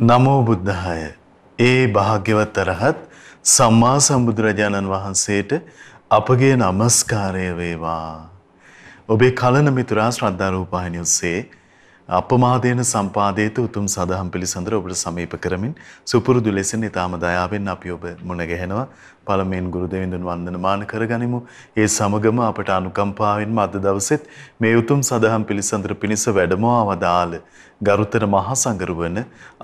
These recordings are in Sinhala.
නමෝ බුද්ධාය ඒ භාග්‍යවත් අරහත් සම්මා සම්බුදුරජාණන් වහන්සේට අපගේ নমස්කාරය වේවා ඔබේ කලන මිතුරා ශ්‍රද්ධා රූපවාහිනිය ඔස්සේ අපමාදයන සම්පාදේත උතුම් සදහම් පිළිසඳර ඔබට සමීප කරමින් සුපුරුදු ලෙසින් ඊටාම දයාවෙන් අපි ඔබ මුණ ගැහෙනවා පළමුවෙන් ගුරු දෙවිඳුන් වන්දනමාන කරගනිමු ඒ සමගම අපට අනුකම්පාවෙන්ම අද දවසෙත් මේ උතුම් සදහම් පිළිසඳර පිණිස වැඩමවවදාල ගරුතර මහා සංගරුවන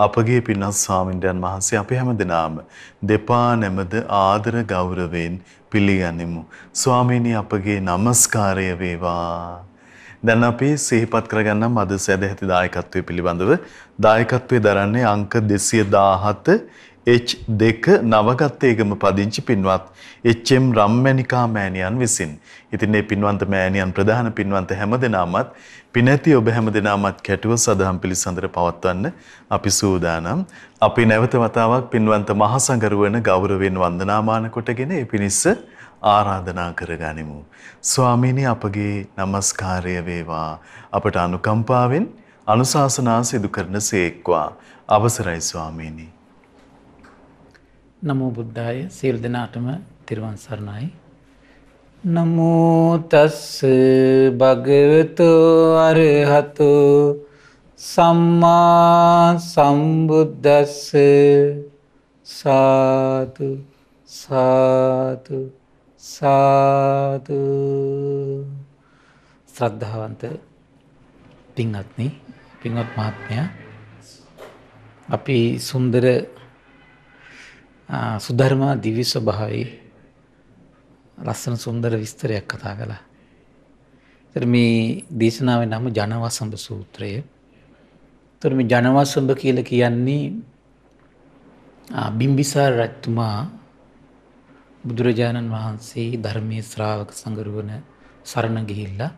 අපගේ පින්වත් ස්වාමින්දයන් වහන්සේ අපි හැමදෙනාම දෙපා නැමද ආදර ගෞරවයෙන් පිළිගනිමු ස්වාමීනි අපගේ নমස්කාරය වේවා දැන් අපි සිහිපත් කරගන්නම් අද සැදැහැති දායකත්වයේ පිළිබඳව දායකත්වයේ දරන්නේ අංක 217 H2 නවගත්තේගම පදිංචි පින්වත් HM රම්මැනිකා මෑණියන් විසින්. ඉතින් මේ පින්වන්ත මෑණියන් ප්‍රධාන පින්වන්ත හැමදෙනාමත් පිනැති ඔබ හැමදෙනාමත් කැටුව සදහම් පිළිසඳර පවත්වන්න අපි සූදානම්. අපි නැවත වතාවක් පින්වන්ත මහසඟරුවන ගෞරවයෙන් වන්දනාමාන කොටගෙන ඒ පිණිස්ස ආරාධනා කරගනිමු. ස්වාමීනි අපගේ নমස්කාරය වේවා. අපට අනුකම්පාවෙන් අනුශාසනා සිදු කරන සේක්වා. අවසරයි ස්වාමීනි. නමෝ බුද්ධාය සියලු දෙනාටම තිරුවන් සරණයි. නමෝ තස් භගවතු අරහතු සම්මා සම්බුද්දස්ස සාදු සාදු සාදු ශ්‍රද්ධාවන්ත පින්වත්නි පින්වත් මහත්මයා අපි සුන්දර සුධර්මා දිව්‍ය ස්වභාවයේ ලස්සන සුන්දර විස්තරයක් කතා කළා. ඒතර මේ දේශනාවේ නම ජනවසඹ සූත්‍රය. ඒතර මේ ජනවසඹ කියලා කියන්නේ බිම්බිසාර රජතුමා බුදුරජාණන් වහන්සේ ධර්මය ශ්‍රාවක සඟරුවන සරණ ගිහිල්ලා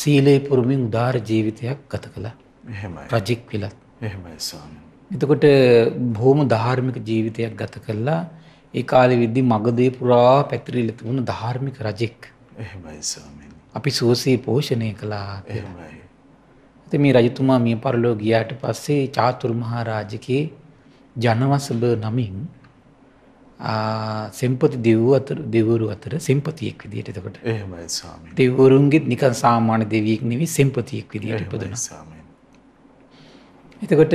සීලේ පුරුමින් උදාර ජීවිතයක් ගත කළ රජෙක් වෙලත් එතකොට බොහොම ධාර්මික ජීවිතයක් ගත කල්ලා ඒ කාලෙ විද්දි මගදේ පුරා පැතිරිලි තිබුණ ධාර්මික රජෙක් අපි සුවසේ පෝෂණය කළා ඇති මේ රජතුමා මිය පරලෝ ගියාට පස්සේ චාතුරු මහා රාජකයේ ජනවසභ නමින් සෙම්පති දෙව් අතර දෙවරු අතර සෙම්පතියෙක් විදිහට එතකොට එහෙමයි ස්වාමී දෙවරුන්ගේ නිකන් සාමාන්‍ය දෙවියෙක් නෙවෙයි සෙම්පතියෙක් විදිහට ඉපදුණා ස්වාමී එතකොට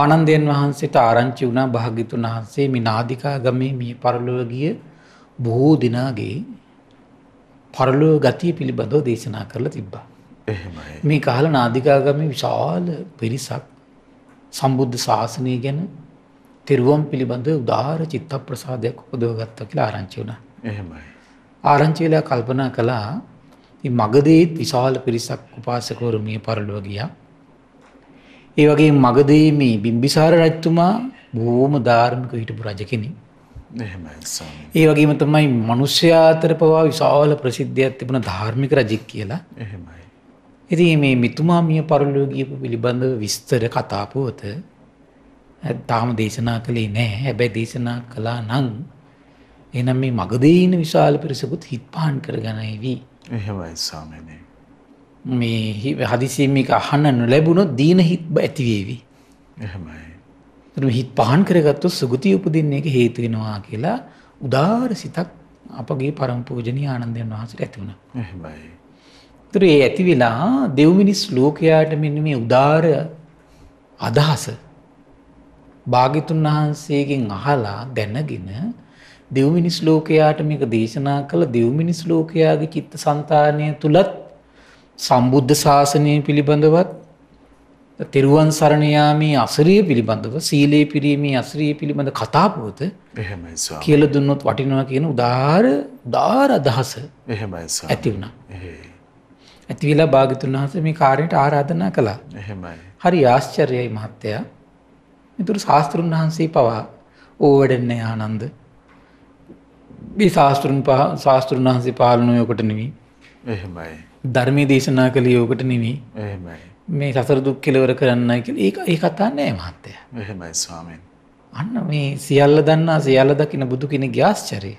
ආනන්දයන් වහන්සේට ආරංචි වුණා භාග්‍යතුන් වහන්සේ මේ නාදිකා ගමේ මේ පරලොව ගිය බොහෝ දිනාගේ පරලොව ගතිය පිළිබඳව දේශනා කරලා තිබ්බා එහෙමයි මේ කහල නාදිකා ගමේ විශාල පිරිසක් සම්බුද්ධ ශාසනය ගැන තෙරුවම් පිළිබඳ උදාාර චිත්ත ප්‍රසාධයක් උපදෝගත්ත කියලා ආරංචි වුණ. එහෙමයි. ආරංචිවෙලා කල්පනා කළා මගදීත් විශාල පිරිසක් උපාසකවරු මිය පරලුව ගිය. ඒ වගේ මගදී මේ බිම්බිසාර රැත්තුමා බෝම ධාර්මික හිටපු රජකෙනෙ. ඒ වගේම තමයි මනුෂ්‍යාතර පවා විශාල ප්‍රසිද්ධයක් තිබුණ ධාර්මික රජෙක් කියලා එහෙමයි. ඉති මේ මිතුමා මිය පරලෝ ගියපු පිළිබඳව විස්තර කතාපුවත තාම දේශනා කළේ නෑ හැබැයි දේශනා කලා නං එනම් මේ මගදීන විශාල පිරිසකුත් හිත් පාන් කරගනයිවී එහෙමයි සාමනය මේ හදිසිමික අහන්න නොලැබුණොත් දීන හිත් ඇතිවේවි එහෙමයි හිත් පහන් කරගත්තු සුගති උපදින්න එක හේතුවෙනවා කියලා උදාර සිතක් අපගේ පරම්පූජනී ආනන්දයන් වහන්සට ඇතිවුණ එහෙමයි තුර ඒ ඇති වෙලා දෙව්මිනිස් ලෝකයාට මෙන්න මේ උදාර අදහස භාගිතුන් වහන්සේගෙන් අහලා දැනගෙන දෙව්මිනිස් ලෝකයාට මේක දේශනා කළ දෙව්මිනිස් ලෝකයාගේ චිත්ත සන්තානය තුළත් සම්බුද්ධ ශාසනය පිළිබඳවත් තෙරුවන් සරණයාමී අසරිය පිළිබඳව සීලේ පිරීමේ අස්්‍රිය පිළිබඳ කතාපුවත කියල දුන්නොත් වටිනවා කියන උදාර ධාර අදහස ඇති වුණා. ඇතිවෙලා භාගිතුන් වහස මේ කාරයට ආරාධනා කළා හරි ආශ්චර්යයි මහත්තයා ඉතුරු ශාස්තෘන් වහන්සේ පවා ඕවැඩෙන්නේ ආනන්ද බි ශාස්තෘන් පහ ශාස්තෘන් වහන්සේ පාලනයෝකට නෙමී එහෙමයි ධර්මය දේශනා කළ යෝකට නෙමී එහෙමයි මේ සසර දුක් කෙලවර කරන්න කියල ඒ ඒ කතා නෑ මහත්තය එහෙමයි ස්වාමෙන් අන්න මේ සියල්ල දන්නා සියල්ල දකින බුදු කෙන ග්‍යාස්චරය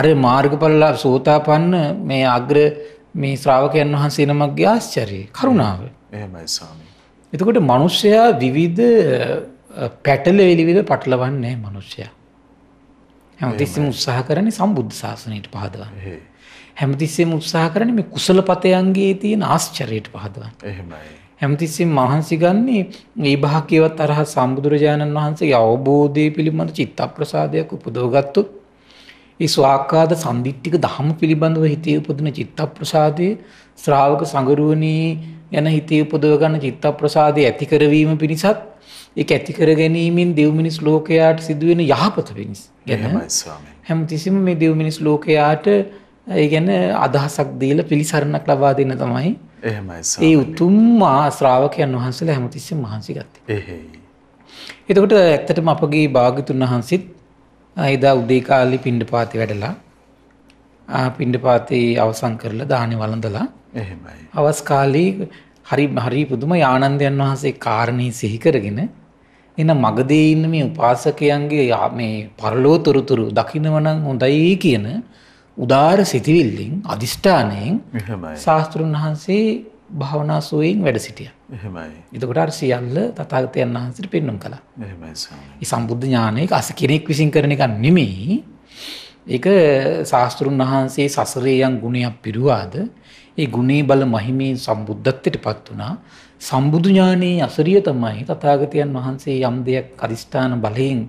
අර මාර්ගපල්ලා සෝතාපන්න මේ අග්‍ර මේ ශ්‍රාවකයන් වහන්සේ නමක් ග්‍යාස්චරයේ කරුණාව එහෙමයි ස්වාමී එතකොට මනුෂ්‍යයා විවිධ පැටල එලිවිද පටලවන්නේ මනුෂ්‍යයා. හැමතිස්සෙම උත්සාහ කරන්නේ සම්බුද්ධ ශාසනයට පහදවන්න. හැමතිස්සෙම උත්සාහ කරන්නේ මේ කුසල පතයන්ගේ තියෙන ආශ්චර්යයට පහදවන්න. එහෙමයි. හැමතිස්සෙම මහන්සි ගන්නේ මේ භාග්‍යවත් අරහ සම්බුදුරජාණන් වහන්සේගේ අවබෝධය පිළිබඳ චිත්ත ප්‍රසාදයක් උපදවගත්තොත් ඒ ස්වාක්කාද සම්දිට්ඨික ධම්ම පිළිබඳව හිතේ උපදින චිත්ත ප්‍රසාදයේ ශ්‍රාවක සංගරුවණී ගැන හිතේ උපදව ගන්න චිත්තප්‍රසාදය ඇති කරවීම පිණිසත් ඒක ඇති කර ගැනීමෙන් දෙව් මිනිස් ලෝකයාට සිදුවෙන යහපත පිණිස ගැනම හැමතිසිම මේ දෙව් මිනිස් ලෝකයාට ඒ ගැන අදහසක් දීලා පිළිසරණක් ලබා දෙන්න තමයි ඒ උතුම් ආශ්‍රාවකයන් වහන්සේලා හැමතිස්සෙම මහන්සි ගත්තේ. එහෙයි. එතකොට ඇත්තටම අපගේ භාග්‍යතුන් වහන්සේත් එදා උදේ කාලේ පිණ්ඩපාතේ වැඩලා ආ පිණ්ඩපාතේ අවසන් කරලා දාහනේ වළඳලා අවස් කාලයේ හරි හරි පුදුම ආනන්දයන් වහන්සේ කාරණී සිහිකරගෙන එන මගදී ඉන්න මේ උපාසකයන්ගේ මේ පරලෝතොරතුරු දකින්නවනම් හොඳයි කියන උදාර සිතිවිල්ලින් අධිෂ්ඨානයෙන් ශාස්තෘන් වහන්සේ භාවනා සුවයෙන් වැඩ සිටිය. එතකොට අර සියල්ල තථාගතයන් වහන්සේට පෙන්වුම් කළා. ඒ සම්බුද්ධ ඥානයක අස කෙනෙක් විසින් කරන එක නෙමෙයි. ඒක ශාස්තෘන් වහන්සේ සසරේ යම් ගුණයක් පිරුවාද ඒ ගුණේ බල මහිමේ සම්බුද්ධත්වයට පත් වුණා. සම්බුදු ඥානයේ අසරිය තමයි තථාගතයන් වහන්සේ යම් දෙයක් අදිෂ්ඨාන බලයෙන්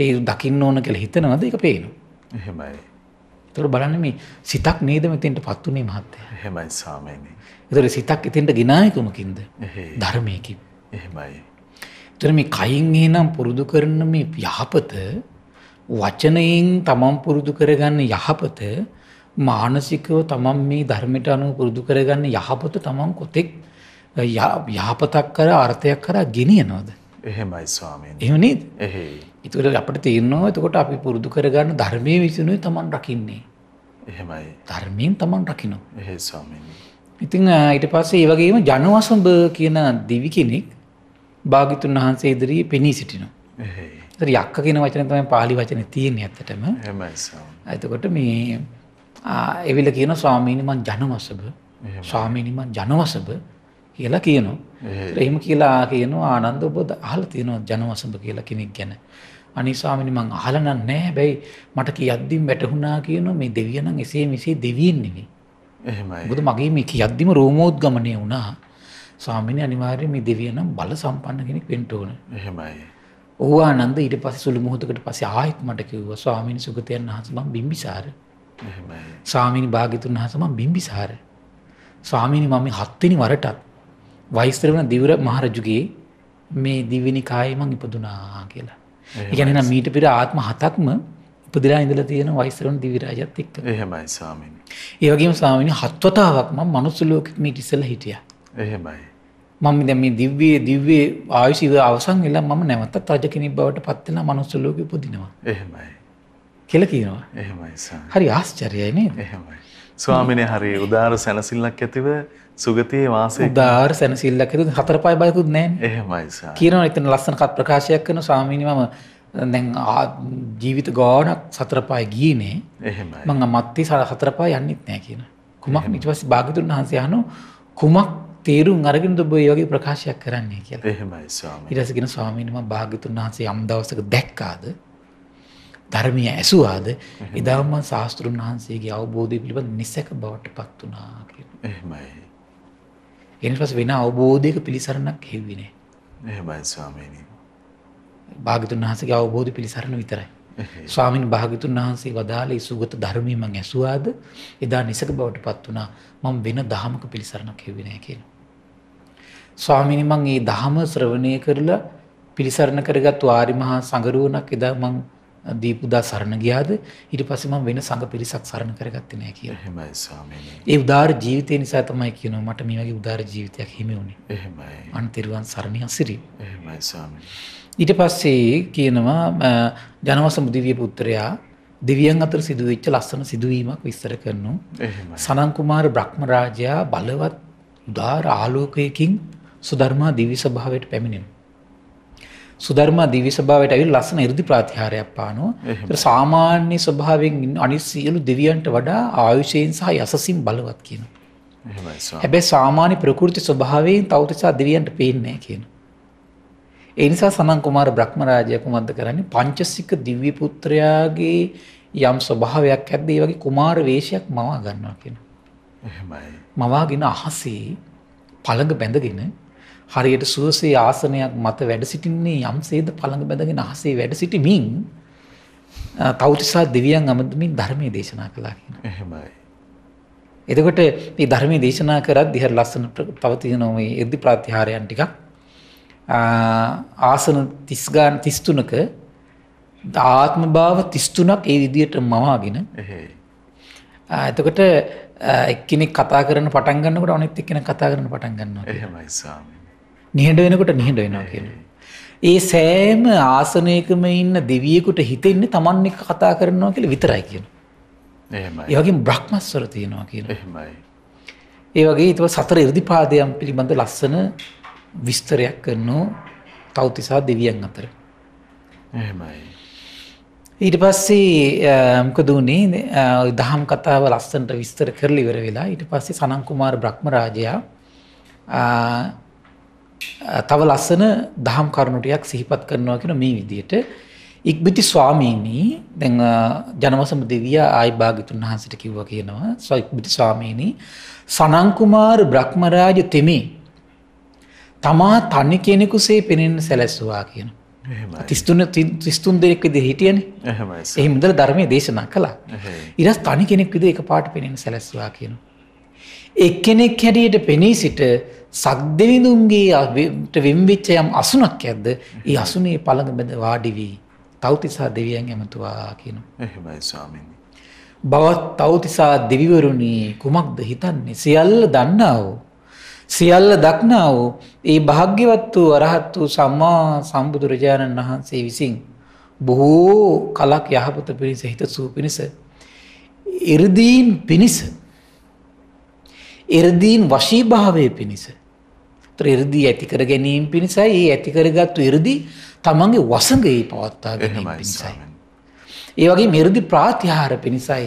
තේරු දකින්න ඕන කියලා හිතනවාද ඒක පේනවා. එහෙමයි. ඒතර බලන්න මේ සිතක් නේද මෙතෙන්ට පත් වුනේ මහත්තයා. එහෙමයි සාමයේ. ඒතර සිතක් එතෙන්ට ගినాය කොමකින්ද? ධර්මයකින්. එහෙමයි. ඒතර මේ කයින් එනම් පුරුදු කරන මේ යහපත වචනයෙන් තමන් පුරුදු කරගන්න යහපත මානසිකව තමන් මේ ධර්මයට අනුව පුරුදු කරගන්න යහපත තමන් කොතෙක් යහපතක් කර අර්ථයක් කරා ගෙනියනවද. එහෙමයි ස්වාමීන් එහනි ඉතුර අපට තේරනවා එතකොට අපි පුරුදු කරගන්න ධර්මය විසිනුයි තමන් රකින්නේ. එහෙමයි ධර්මයෙන් තමන් රකිනවා එහ ස්වාමීනි. ඉතිං ඊට පස්සේ ඒ වගේම ජනවසම්භ කියන දිවි කෙනෙක් භාගිතුන් වහන්සේ ඉදිරී පෙනී සිටිනවා. යක්ක කියෙන වචන තමයි පාලි වචන තියෙන ඇත්තටම ඇතකොට මේ එවිල කියන ස්වාමීනිමන් ජනවසභ ස්වාමීනිමන් ජනවසභ කියලා කියනවා. එහෙම කියලා කියනවා ආනන්ද ඔබ අහලා තියෙනවා ජනවසභ කියලා කෙනෙක් ගැන. අනේ ස්වාමීනි මං අහලා නම් නෑ. හැබැයි මට කියද්දිම වැටහුණා කියනවා මේ දෙවියා නම් එසේ මෙසේ දෙවියෙන් නෙමෙයි. එහෙමයි. මොකද මගේ මේ කියද්දිම රෝමෝද්ගමණය වුණා. ස්වාමීනි අනිවාර්යයෙන් මේ දෙවියා නම් බල සම්පන්න කෙනෙක් වෙන්න ඕන. එහෙමයි. ඕවා ආනන්ද ඊට පස්සේ සුළු මොහොතකට පස්සේ ආයෙත් මට කිව්වා ස්වාමීනි සුගතයන් වහන්සේ මම බිම්බිසාර. එහෙමයි. ස්වාමීනි භාගිතුන් හස මම බිම්බිසාර. ස්වාමීනි මම හත්වෙනි වරටත් වෛස්තර වන දිවර මහරජුගේ මේ දිවිනි කායමං ඉපදුනා කියලා. ඉගැනෙන මීට පිර ආත්ම හතක්ම ඉපදිලා ඉඳලා තියෙන වෛස්තරන් දිවිරාජත් එක්ක. එහෙමයි ස්වාමීනි. ඒ වගේම ස්වාමීනි හත්වතාවක් මම මනුස්ස ලෝකෙක මීට ඉස්සෙල්ලා හිටියා. එහෙමයි. මම දැන් මේ දිව්‍යයේ දිව්‍යයේ ආයුෂ ඉවර අවසන් වෙලා මම නැවතත් රජ කෙනෙක් බවට පත් වෙනා මනුස්ස ලෝකෙ උපදිනවා. එහෙමයි. කියලා කියනවා. එහෙමයි හරි ආශ්චර්යයි නේද? එහෙමයි. ස්වාමිනේ හරි උදාර සැනසෙල්ලක් ඇතිව සුගතියේ වාසය උදාර සැනසෙල්ලක් ඇතිව හතර පහ බයකුත් නැහැ. එහෙමයි සර්. කියනවා එතන ලස්සන කත් ප්‍රකාශයක් කරන ස්වාමිනේ මම දැන් ජීවිත ගානක් හතර පහ ගියේ නේ. එහෙමයි. මම මත්ති හතර පහ යන්නෙත් නැහැ කියන. කුමක් ඊට පස්සේ භාග්‍යතුන් වහන්සේ අහනවා කුමක් තේරුම් අරගෙන ඔබ ඒ වගේ ප්‍රකාශයක් කරන්නේ කියලා. එහෙමයි ස්වාමී. ඊට පස්සේ කියන ස්වාමීන් වහන්සේ යම් දවසක දැක්කාද? ධර්මය ඇසුවාද එදාම ශාස්තෘන් වහන්සේගේ අවබෝධය පිළිබඳ නිසැක බවට පත් වනා එහෙමයි. එනිපස් වෙන අවබෝධයක පිළිසරණක් හෙව්විනේ. එහෙමයි ස්වාමීනි. භාගතුන් වහන්සේගේ අවබෝධය පිළිසරණ විතරයි. ස්වාමීන් භාගතුන් වහන්සේ වදාළ සුගත ධර්මයේ මං ඇසුවාද එදා නිසක බවට පත් වුණා මම වෙන දහමක පිළිසරණක් හෙව්වේ නැහැ කියලා. ස්වාමීනි මං මේ දහම ශ්‍රවණය කරලා පිළිසරණ කරගත් ආරි මහා සංගරුවණක් එදා මං දීපුදා සරණ ගියාද ඊට පස්සේ මම වෙන සංඝ පිරිසක් සරණ කරගත්තේ නැහැ කියලා. එහෙමයි ස්වාමීනි. ඒ උදාර ජීවිතය නිසා තමයි කියනවා මට මේ වගේ උදාර ජීවිතයක් හිමි වුණේ. එහෙමයි. අන්තිරුවන් සරණ යසිරි. එහෙමයි ස්වාමීනි. ඊට පස්සේ කියනවා ජනවසමු දිව්‍ය පුත්‍රයා දෙවියන් අතර සිදුවෙච්ච ලස්සන සිදුවීමක් විස්තර කරනවා. එහෙමයි. සනන් කුමාර බ්‍රහ්ම රාජයා බලවත් උදාර ආලෝකයකින් සුධර්මා දිව්‍ය ස්වභාවයට පැමිණෙනවා. සුධර්මා දිවි ස්වභාවයට ඇවිල්ලා ලස්සන 이르දි ප්‍රතිහාරයක් පානවා. ඒක සාමාන්‍ය ස්වභාවයෙන් ඉන්න අනිත් සියලු දෙවියන්ට වඩා ආයුෂයෙන් සහ යසසින් බලවත් කියනවා. එහෙමයි ස්වාමී. හැබැයි සාමාන්‍ය ප්‍රകൃති ස්වභාවයෙන් තවතිසා දෙවියන්ට පේන්නේ නැහැ කියනවා. ඒ නිසා සනන් කුමාර බ්‍රහ්මරාජය කුමද්ද කරන්නේ? පංචසික දිව්‍ය පුත්‍රයාගේ යම් ස්වභාවයක් ඇද්ද ඒ වගේ කුමාර වේශයක් මවා ගන්නවා කියනවා. එහෙමයි. මවාගෙන අහසේ පළඟ බැඳගෙන හරියට සුවසේ ආසනයක් මත වැඩ සිටින්නේ යම්සේද පළඟ බැඳගෙන අහසේ වැඩ සිටිමින් තවතිසා දෙවියන් අමදමින් ධර්මයේ දේශනා කළා කියන. එහෙමයි. එතකොට මේ ධර්මයේ දේශනා කරත් දිහර ලස්සන පවතින මේ එද්දි ප්‍රාතිහාරයන් ටිකක් ආසන 30 ගාන 33ක ආත්ම භාව 33ක් ඒ විදියට මවාගෙන එතකොට එක්කෙනෙක් කතා කරන පටන් ගන්නකොට අනෙක් එක්කෙනෙක් කතා කරන පටන් ගන්නවා. එහෙමයි ස්වාමී. නිහඬ වෙනකොට නිහඬ වෙනවා කියනවා. ඒ සෑම ආසනයකම ඉන්න දෙවියෙකුට හිතෙන්නේ Taman එක කතා කරනවා කියලා විතරයි කියනවා. එහෙමයි. ඒ වගේම බ්‍රහ්මස්වර තියෙනවා කියනවා. එහෙමයි. ඒ වගේ ඊට සතර 이르දිපාදයන් පිළිබඳ ලස්සන විස්තරයක් කරනෝ තවතිසා දෙවියන් අතර. එහෙමයි. ඊට පස්සේ මොකද උනේ දහම් කතාව ලස්සනට විස්තර කරලා ඉවර වෙලා ඊට පස්සේ සනන් කුමාර බ්‍රහ්මරාජයා තව ලස්සන දහම් කරුණුටයක් සිහිපත් කරනවා කියෙන මේ විදියට ඉක්බිති ස්වාමීණී දැන් ජනවසම දෙවිය ආයි භාගිතුන් වහන්සට කිව්ව කියනවා ස්වයික්බිටි ස්වාමීණී සනංකුමාර බ්‍රහ්මරාජ තෙමේ තමා තනි කෙනෙකුසේ පෙනෙන් සැලැස්සවා කියන තිස්තුන තිස්තුන් දෙෙක්විද හිටියන එහිමුදල ධර්මය දේශනා කලා ඉරස් තනි කෙනෙක්විද එක පාට පෙනෙන් සැලැස්වා කියනවා එක්කෙනෙක් හැටියට පෙනී සිට සක්දවිඳුන්ගේට වෙම්විච්ච යම් අසුනක් ඇද්ද ඒ අසුනේ පළඟ බැඳ වාඩි වී තවතිසා දෙවියන් ඇමතුවා කියන. එහෙමයි ස්වාමීනි. බවත් තවතිසා දෙවිවරුණී කුමක්ද හිතන්නේ සියල්ල දන්නා වූ සියල්ල දක්නා වූ ඒ භාග්‍යවත් වූ අරහත් වූ සම්මා සම්බුදුරජාණන් වහන්සේ විසින් බොහෝ කලක් යහපත පිණිස හිත සූ පිණිස ඉර්දීන් පිණිස එරදීන් වශීභාවය පිණිස. එරදී ඇතිකර ගැනීම පිණිසයි ඒ ඇතිකරගත්තු එරදි තමන්ගේ වසඟයේ පවත්තා ගැනීම පිණිසයි. ඒ වගේ මෙරදි ප්‍රාතිහාර පිණිසයි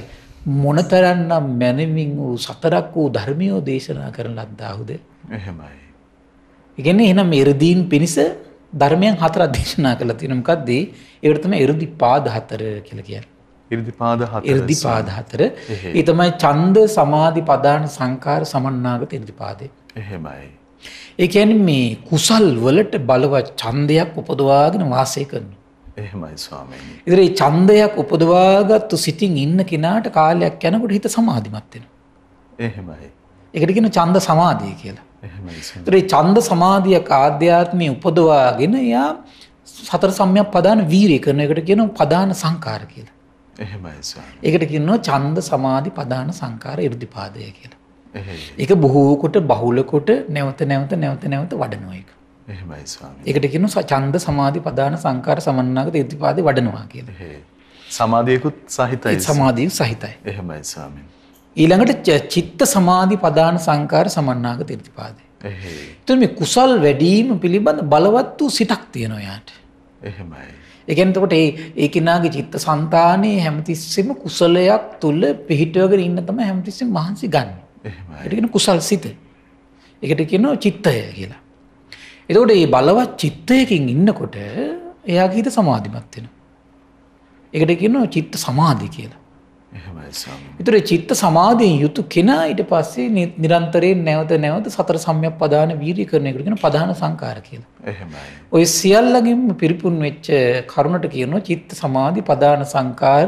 මොනතරන්නම් මැනවින් වූ සතරක් වූ ධර්මියෝ දේශනා කරන ලද්දාහුද එහෙමයි. ඉගෙන එනම් එරදීන් පිණිස ධර්මයන් හතර අධේශනා කළ තිනම්කක්දී ඒවටතම එරදි පාද හතර කියල කියන්න. ඉර්දිපාද හතර ඒ තමයි ඡන්ද සමාධි පදාන සංකාර සමන්නාගත ඉර්දිපාදේ. එහෙමයි. ඒ කියන්නේ මේ කුසල් වලට බලවත් ඡන්දයක් උපදවාගෙන වාසය කරනවා. එහෙමයි ස්වාමීනි. ඉතින් මේ ඡන්දයක් උපදවාගත්තු සිතින් ඉන්න කෙනාට කාලයක් යනකොට හිත සමාධිමත් වෙනවා. එහෙමයි. ඒකට කියන ඡන්ද සමාධිය කියලා. එහෙමයි. ඒ ඡන්ද සමාධියක් ආධ්‍යාත්මී උපදවාගෙන යා සතර සම්‍යක් පදාන වීරය කරන එකට කියන පදාන සංකාර කියලා. එහෙමයි ඒකට කියනවා ඡන්ද සමාධි පදාන සංකාර 이르දිපාදය කියලා. ඒක බොහෝ කොට බහුල කොට නැවත නැවත නැවත නැවත වඩන එක. එහෙමයි ස්වාමී. ඒකට කියනවා ඡන්ද සමාධි පදාන සංකාර සමන්නාගත 이르දිපාදේ වඩනවා කියලා. සමාධියකුත් සහිතයි. සමාධිය සහිතයි. එහෙමයි ස්වාමී. ඊළඟට චිත්ත සමාධි පදාන සංකාර සමන්නාගත 이르දිපාදේ. එහෙයි. එතන මේ කුසල් වැඩි වීම පිළිබඳ බලවත් වූ සිතක් තියෙනවා යාට. එහෙමයි. ඒ කියන්නේ එතකොට ඒ ඒ කෙනාගේ චිත්ත સંතානේ හැමතිස්සෙම කුසලයක් තුල පිහිටවගෙන ඉන්න තමයි හැමතිස්සෙම මහන්සි ගන්න. එහෙමයි. ඒකට කියන කුසල් සිත. ඒකට කියනවා චිත්තය කියලා. එතකොට මේ බලවත් චිත්තයකින් ඉන්නකොට එයාගේ හිත සමාධිමත් වෙනවා. ඒකට කියනවා චිත්ත සමාධි කියලා. එතර චිත්ත සමාධයෙන් යුතු කෙනා ඊට පස්සේ නිරන්තරයෙන් නැවත නැවත සතර සම්යක් ප්‍රධාන වීරී කරනයකරගෙන ප්‍රධාන සංකාර කියලා. ඔය සියල්ලගින්ම පිරිපුන් වෙච්ච කරුණට කියනවා චිත්ත සමාධි ප්‍රධාන සංකාර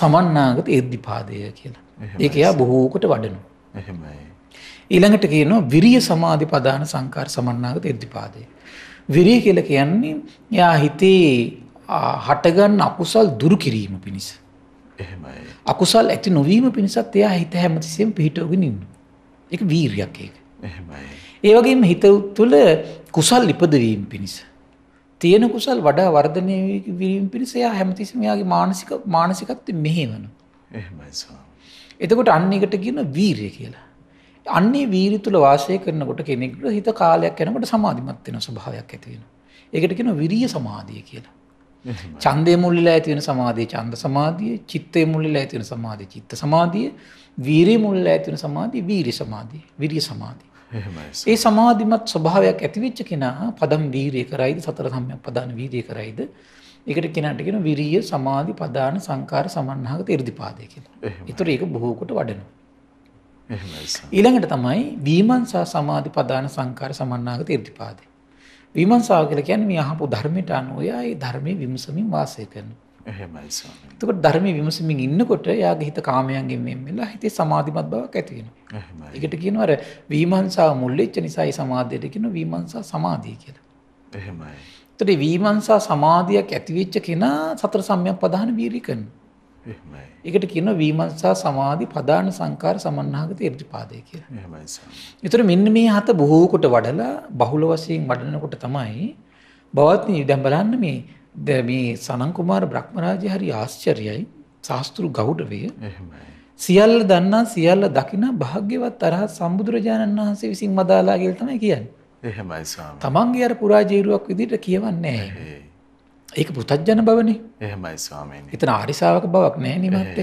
සමන්නාගත එද්දිපාදය කියලා. ඒක එයා බොහෝකොට වඩනු. ඊළඟට කියනවා විරිය සමාධි ප්‍රධාන සංකාර සමන්නාගත එද්දිපාදය. විරිය කියල කියන්නේ යා හිතේ හටගන්න අකුසල් දුරු කිරීම පිණිස. එහෙමයි. අකුසල් ඇති නොවීම පිණිසත් එයා හිත හැමතිස්සෙම පිහිටවගෙන ඉන්න. ඒක වීරියක් ඒක. එහෙමයි. ඒ වගේම හිත තුළ කුසල් ඉපදවීම පිණිස තියෙන කුසල් වඩා වර්ධනය වීම පිණිස එයා හැමතිස්සෙම එයාගේ මානසික මානසිකත්වය මෙහෙවනවා. එහෙමයි ස්වාමී. එතකොට අන්න එකට කියන වීරිය කියලා. අන්නේ වීරි තුල වාසය කරනකොට කෙනෙකුට හිත කාලයක් යනකොට සමාධිමත් වෙන ස්වභාවයක් ඇති වෙනවා. ඒකට කියනවා විරිය සමාධිය කියලා. ඡන්දය මුල්ලලා ඇති වෙන සමාධිය ඡන්ද සමාධිය, චිත්තය මුල්ලලා ඇති වෙන සමාධිය චිත්ත සමාධිය, වීරිය මුල්ලලා ඇති වෙන සමාධිය වීරිය සමාධිය, විරිය සමාධිය. ඒ සමාධිමත් ස්වභාවයක් ඇතිවෙච්ච කෙනා පදම් වීරිය කරයිද සතර සම්‍යක් පදාන වීරිය කරයිද ඒකට කෙනාට කියන විරිය සමාධි පදාන සංකාර සමන්හාගත 이르දිපාදය කියලා. ඒතර ඒක බොහෝ කොට වඩනවා. ඊළඟට තමයි විමර්ශා සමාධි පදාන සංකාර සමන්නාගත 이르දිපාදය. විමර්ශාව කියලා කියන්නේ මේ අහපු ධර්මයට අනුව එයා ඒ ධර්මයේ විමසමින් වාසය කරනවා. එහෙමයි ස්වාමී. එතකොට ධර්මයේ විමසමින් ඉන්නකොට එයාගේ හිත කාමයන්ගෙන් වෙන් වෙලා හිතේ සමාධිමත් බවක් ඇති වෙනවා. එහෙමයි. ඒකට කියනවා අර විමර්ශාව මුල් වෙච්ච නිසා ඒ සමාධියට කියනවා විමර්ශා සමාධිය කියලා. එහෙමයි. එතකොට විමර්ශා සමාධියක් ඇති වෙච්ච කෙනා සතර සම්‍යක් ප්‍රධාන වීරිය කරනවා. එහෙමයි. ඒකට කියනවා විමර්ශා සමාධි ප්‍රධාන සංකාර සමන්නාගත irdipaදේ කියලා. එහෙමයි සර්. ඒතර මෙන්න මේ හත බොහෝ කොට වඩලා බහුල වශයෙන් වඩනකොට තමයි බවත්නි දැන් බලන්න මේ දැන් මේ සනන් කුමාර බ්‍රහ්මරාජය හරි ආශ්චර්යයි. සාස්ත්‍රු ගෞඩවය. එහෙමයි. සියල්ල දන්නා සියල්ල දකින භාග්‍යවත් අරහත් සම්බුදුරජාණන් වහන්සේ විසින් වදාලා කියලා තමයි කියන්නේ. එහෙමයි ස්වාමී. තමන්ගේ අර පුරාජීරුවක් විදිහට කියවන්නේ නැහැ. ඒක පුතජ්ජන බවනේ එහමයි ස්වාමීන් එතන ආරිසාාවක බවක් නෑනි මට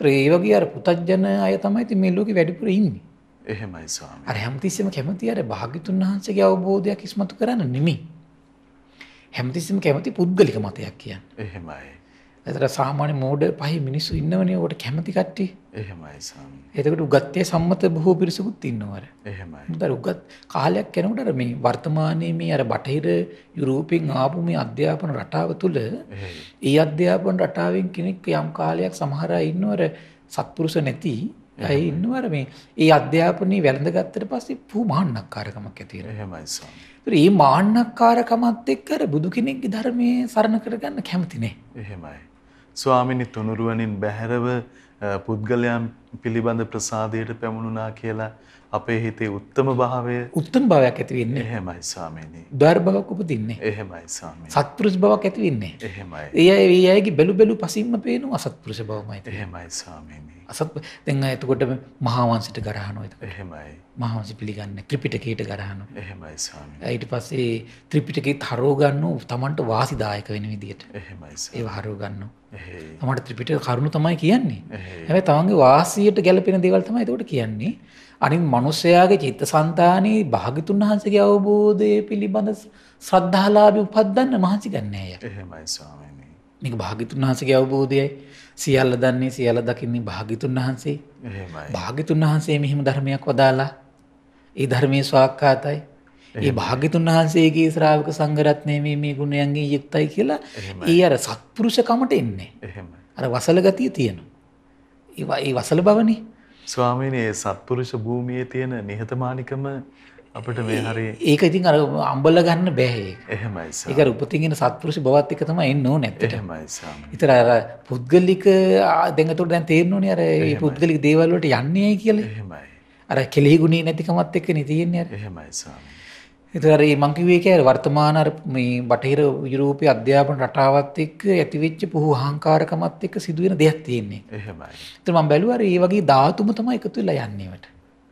ත්‍රේවගේ අර පුතජ්ජන අය තමයිති මේ ලෝක වැඩිපුර ඉන්නේ එහෙමයි ස්වාමී අර හැමතිස්සම කැමති අර භාගිතුන් වහන්සේගේ අවබෝධයක් ඉස්මතු කරන්න නෙමෙයි හැමතිස්සම කැමති පුද්ගලික මතයක් කියන්න එහෙමයි එතර සාමාන්‍ය මෝඩ පහේ මිනිස්සු ඉන්නවනේ ඔකට කැමති කට්ටිය. එහෙමයි ස්වාමී. එතකොට උගත්තේ සම්මත බොහෝ පිරිසකුත් ඉන්නවර. එහෙමයි. උදේ උගත් කාලයක් යනකොට අර මේ වර්තමානයේ මේ අර බටහිර යුරෝපෙන් ආපු මේ අධ්‍යාපන රටාව තුළ ඒ අධ්‍යාපන රටාවෙන් කෙනෙක් යම් කාලයක් සමහර අය ඉන්නවර සත්පුරුෂ නැති ඇයි ඉන්නවර මේ ඒ අධ්‍යාපනයේ වැළඳගත්තට පස්සේ පූ මාන්නක්කාරකමක් ඇති වෙනවා. එහෙමයි ස්වාමී. ඒ මාන්නක්කාරකමත් එක්ක අර බුදු කෙනෙක්ගේ ධර්මයේ සරණ කරගන්න කැමති නෑ. එහෙමයි. ස්වාමිනි තුනුරුවනින් බැහැරව පුද්ගලයන් පිළිබඳ ප්‍රසාදයට පැමුණුනා කියලා අපේ හිතේ උත්තම භාවය උත්තම භාවයක් ඇතිවෙන්නේ එහෙමයි ස්වාමීනි. ද්වාර භාවයක් උපදින්නේ. එහෙමයි ස්වාමීනි. සත්පුරුෂ භාවයක් ඇතිවෙන්නේ. එහෙමයි. ඒ අය ඒ අයගේ බැලු බැලු පසින්ම පේනවා අසත්පුරුෂ භාවමයි. එහෙමයි ස්වාමීනි. අසත් දැන් එතකොට මහාවංශයට ගරහනවා එතකොට. එහෙමයි. මහාවංශ පිළිගන්න ත්‍රිපිටකයට ගරහනවා. එහෙමයි ස්වාමීනි. ඊට පස්සේ ත්‍රිපිටකේ තරෝ ගන්නෝ Tamanට වාසිදායක වෙන විදියට. එහෙමයි ස්වාමීනි. ඒව හරව ගන්නවා. තමට ත්‍රිපිට කරුණු තමයි කියන්නේ. හැබැයි තවන්ගේ වාසියට ගැලපෙන දේවල් තමයි එතකොට කියන්නේ. අනින් මනුස්සයාගේ චිත්ත සන්තානයේ භාගිතුන් වහන්සගේ අවබෝධය පිළිබඳ ශ්‍රද්ධාලාභි උපද්දන්න මහන්සි ගන්නේය මේක භාගිතුන් වහන්සගේ අවබෝධයයි සියල්ල දන්නේ සියල දකින්නේ භාගිතුන් වහන්සේ භාගිතුන් වහන්සේ මෙහෙම ධර්මයක් වදාලා ඒ ධර්මය ස්වාක්කාතයි ඒ භාගිතුන් වහන්සේගේ ශ්‍රාවක සංගරත්නය මේ ගුණයන්ගේ යුක්තයි කියලා ඒ අර සත්පුරුෂකමට එන්නේ අර වසල ගතිය තියෙනවා ඒ වසල බවනේ ස්වාමීනි මේ සත්පුරුෂ භූමියේ තියෙන නිහතමානිකම අපිට මේ හරි ඒක ඉතින් අර අම්බල ගන්න බෑ ඒක. එහෙමයි සර්. ඒක උපතින් එන සත්පුරුෂ බවත් එක තමයි එන්න ඕනේ ඇත්තට. එහෙමයි සර්. ඊතර අර පුද්ගලික දැන් ඒතකොට දැන් තේරෙන්නේ අර මේ පුද්ගලික දේවල් වලට යන්නේ ඇයි කියලා. එහෙමයි. අර කෙලෙහි ගුණේ නැතිකමත් එක්කනේ තියෙන්නේ අර. එහෙමයි සර්. එතකොට මේ මං කිව්වේ කියලා වර්තමාන මේ බටහිර යුරෝපීය අධ්‍යාපන රටාවත් එක්ක ඇතිවෙච්ච පුහු අහංකාරකමත් එක්ක සිදුවෙන දෙයක් තියෙන්නේ. එහෙමයි. ඒත් මම බැලුවා මේ වගේ ධාතුම තමයි එකතු වෙලා යන්නේ වට.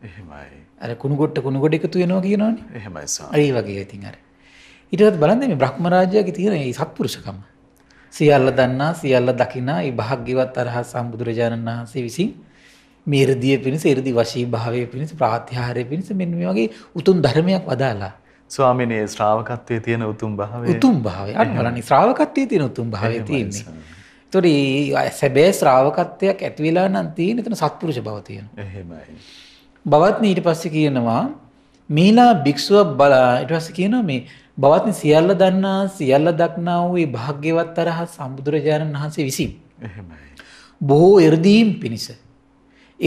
එහෙමයි. අර කුණුගොට්ට කුණුගොඩ එකතු වෙනවා කියනවනේ. එහෙමයි සාරා. ඒ වගේ ඉතින් අර. ඊට පස්සේ බලන්න මේ බ්‍රහ්ම රාජයාගේ තියෙන මේ සත්පුරුෂකම. සියල්ල දන්නා සියල්ල දකිනා ඒ භාග්‍යවත් අරහත් සම්බුදුරජාණන් වහන්සේ විසින් මේ irdiye පිණිස irdi වශී භාවයේ පිණිස ප්‍රාත්‍යහාරයේ පිණිස මෙන්න මේ වගේ උතුම් ධර්මයක් වදාලා. ස්වාමිනයේ ශ්‍රාවකත්වය තියෙන උතුම් භාවය උතුම් භාවය අන්න බලන්න ශ්‍රාවකත්වය තියෙන උතුම් භාවය තියෙන්නේ. එතකොට මේ සැබෑ ශ්‍රාවකත්වයක් ඇති වෙලා නම් තියෙන එතන සත්පුරුෂ බව තියෙනවා. එහෙමයි. බවත්නි ඊට පස්සේ කියනවා මීලා භික්ෂුව බලා ඊට පස්සේ කියනවා මේ බවත්නි සියල්ල දන්නා සියල්ල දක්නා වූ ඒ භාග්‍යවත් තරහ සම්බුදුරජාණන් වහන්සේ විසින්. එහෙමයි. බොහෝ එ르දීම් පිනිස.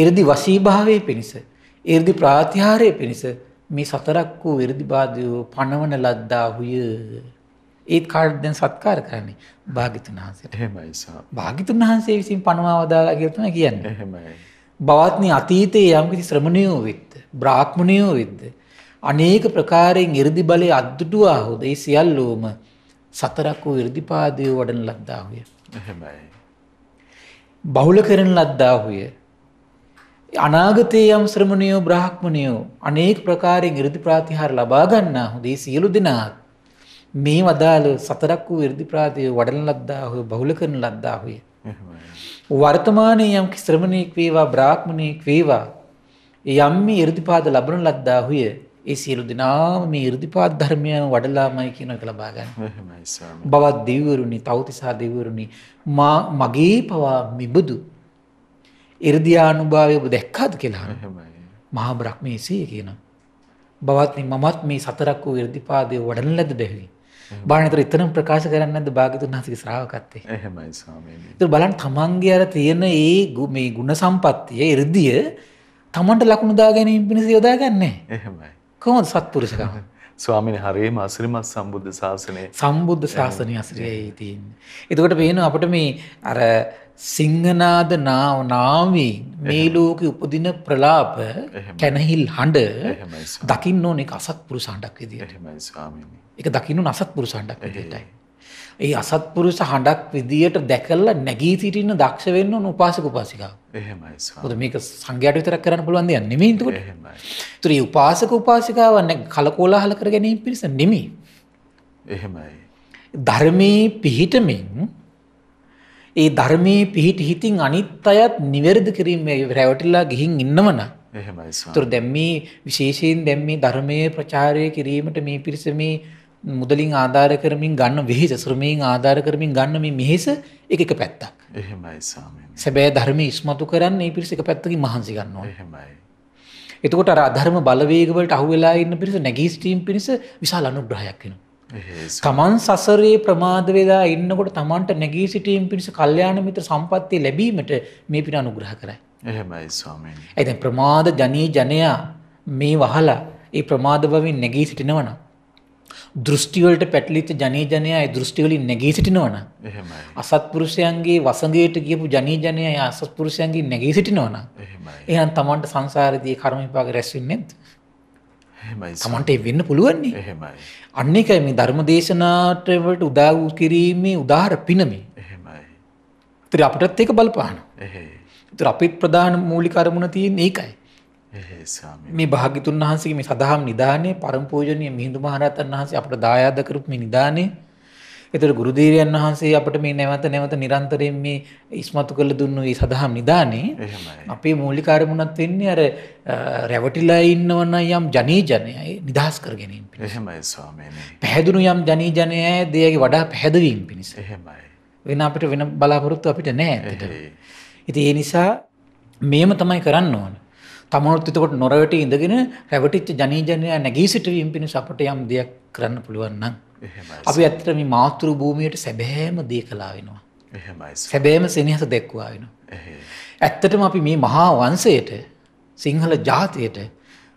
එ르දි වසීභාවයේ පිනිස. එ르දි ප්‍රාතිහාරයේ පිනිස මේ සතරක් වූ විරදිබාදයෝ පණවන ලද්දාහුය ඒත් කාඩ් දැන් සත්කාර කරන්නේ භාගිතුන් වහන්සේ එහෙමයි භාගිතුන් වහන්සේ විසින් පනවාවදාගතුන කියන්න එහෙමයි බවත්න අතීතයේ යම්කිසි ශ්‍රමණයෝ වෙත්ත බ්‍රාහ්මණයෝ වෙද්ද අනේක ප්‍රකාරයෙන් ඉරදි බලය අද්දුටුවාහුද ඒ සියල්ලෝම සතරක් වූ ඉරදිපාදයෝ වඩන ලද්දාහුය එහෙමයි බහුල කරන ලද්දාහුය අනාගතයේ යම් ශ්‍රමණයෝ බ්‍රහ්මණයෝ අනේක ප්‍රකාරයෙන් 이르දි ප්‍රාතිහාර ලබා ගන්නා හොදී සියලු දෙනා මේ වදාළ සතරක් වූ 이르දි ප්‍රාතිය වඩන ලද්දාහු බහුල කරන ලද්දාහුය වර්තමානයේ යම් ශ්‍රමණෙක් වේවා බ්‍රාහ්මණෙක් වේවා යම් මේ 이르දිපාද ලබන ලද්දාහුය ඒ සියලු දෙනාම මේ 이르දිපාද ධර්මයන් වඩලාමයි කියන එක ලබා ගන්න. බවත් දෙවිවරුනි, තවතිසා දෙවිවරුනි මා මගේ පවා මිබදු 이르දියානුභාවය ඔබ දැක්කාද කියලා මහා බ්‍රහ්මේසේ කියන. බවත්නි මමත් මේ සතරක් වූ ඉර්දිපාදය වඩන ලද බැහවි. බානතර එතනම් ප්‍රකාශ කරන්නද භාගතුන් හසික ශ්‍රාවකත්තේ එහමයි බලන් තමන්ගේ අර තියෙන ඒ ගු මේ ගුණ සම්පත්තිය ඉරදිය තමන්ට ලකුණු දාගැනීම පිණිස යොදා ගන්නේ එහමයි කොහොමද සත්පුරුෂකම ස්වාමින හරේ මසිරිමත් සම්බුද්ධ ශාසනය සම්බුද්ධ ශාසනය අසිරයයි තියන්න. එතකොට පේන අපට මේ අර සිංහනාද නාවනාවෙන් මේ ලෝක උපදින ප්‍රලාප කැනහිල් හඬ දකින්න ඕන එක අසත් පුරු සහඩක් විදිට එක දකින්නු අසත් පුරු සහඩක් විදිටයි. ඒ අසත් පුරුෂ හඬක් විදියට දැකල්ලා නැගී සිටින්න දක්ෂ වෙන්න ඕන උපාසක උපාසිකා. එහෙමයි. පොද මේක සංඝයාට විතරක් කරන්න පුළුවන් දෙයක් නෙමෙයි එතකොට. එහෙමයි. ඒතර මේ උපාසක උපාසිකාව නැ කලකෝලාහල කර ගැනීම පිණිස නෙමෙයි. එහෙමයි. ධර්මයේ පිහිටමින් ඒ ධර්මයේ පිහිටි හිතින් අනිත් අයත් නිවැරදි කිරීම රැවටිලා ගිහින් ඉන්නවන. තුර දැම්මී විශේෂයෙන් දැම්මී ධර්මය ප්‍රචාරය කිරීමට මේ පිරිස මේ මුදලින් ආධාර කරමින් ගන්න වෙහිස ශ්‍රමයෙන් ආධාර කරමින් ගන්න මේ මෙහෙස එක එක පැත්තක් එහෙමයි සැබෑ ධර්ම ඉස්මතු කරන්න ඒ පිරිස එක පැත්තකින් මහන්සි ගන්නවා එහෙමයි එතකොට අර අධර්ම බලවේගවලට අහුවෙලා ඉන්න පිරිස නැගී සිටීම් පිරිස විශාල අනුග්‍රහයක් වෙනවා තමන් සසරේ ප්‍රමාද වෙලා ඉන්නකොට තමන්ට නැගී සිටීම් පිණිස කල්යාණ මිත්‍ර සම්පත්තිය ලැබීමට මේ පිට අනුග්‍රහ කරයි. එහෙමයි ස්වාමීනි. ඒ දැන් ප්‍රමාද ජනී ජනයා මේ වහලා ඒ ප්‍රමාද භවෙන් නැගී සිටිනවනම් දෘෂ්ටි වලට පැටලිච්ච ජනී ජනයා ඒ දෘෂ්ටි වලින් නැගී සිටිනවනම් එහෙමයි. අසත්පුරුෂයන්ගේ වසඟයට ගියපු ජනී ජනයා ඒ අසත්පුරුෂයන්ගෙන් නැගී සිටිනවනම් එහෙමයි. එහෙනම් තමන්ට සංසාරේදී කර්ම විපාක රැස් වෙන්නේ නැද්ද? තමන්ට වෙන්න පුළුවන්නේ එහෙමයි. අන්න එකයි මේ ධර්ම දේශනාටවට උදාව කිරීමේ උදාහර පිනමේ. එහෙමයි. ඉතින් අපිටත් ඒක බලපාන. එහෙයි. ඉතින් අපිට ප්‍රධාන මූලික අරමුණ තියෙන්නේ ඒකයි. මේ භාග්‍යතුන් වහන්සේගේ මේ සදහම් නිදානේ පරම පූජනීය මිහිඳු මහ රහතන් වහන්සේ අපට දායාද කරපු මේ නිදානේ එතකොට ගුරුදීරයන් වහන්සේ අපිට මේ නැවත නැවත නිරන්තරයෙන් මේ ඉස්මතු කළ දුන්නු මේ සදාම් නිදානේ අපේ මූලික අරමුණක් වෙන්නේ අර රැවටිලා ඉන්නවන යම් ජනීජනයයි නිදහස් කර ගැනීම පිණිස. එහෙමයි ස්වාමීනි. පැහැදුණු යම් ජනීජනයයි දෙයගේ වඩා පැහැදවීම පිණිස. එහෙමයි. වෙන අපිට වෙන බලාපොරොත්තු අපිට නැහැ. ඉතින් ඒ නිසා මේම තමයි කරන්න ඕනේ. තමනුත් එතකොට නොරවට ඉඳගෙන රැවටිච්ච ජනීජනය නැගී සිටවීම පිණිස අපට යම් දෙයක් කරන්න පුළුවන් නම් අපි ඇත්තට මේ මාතෘ භූමියට සැබෑම දේ කළා වෙනවා. එහෙමයි. සැබෑම සෙනෙහස දැක්වුවා වෙනවා. ඇත්තටම අපි මේ මහා වංශයට සිංහල ජාතියට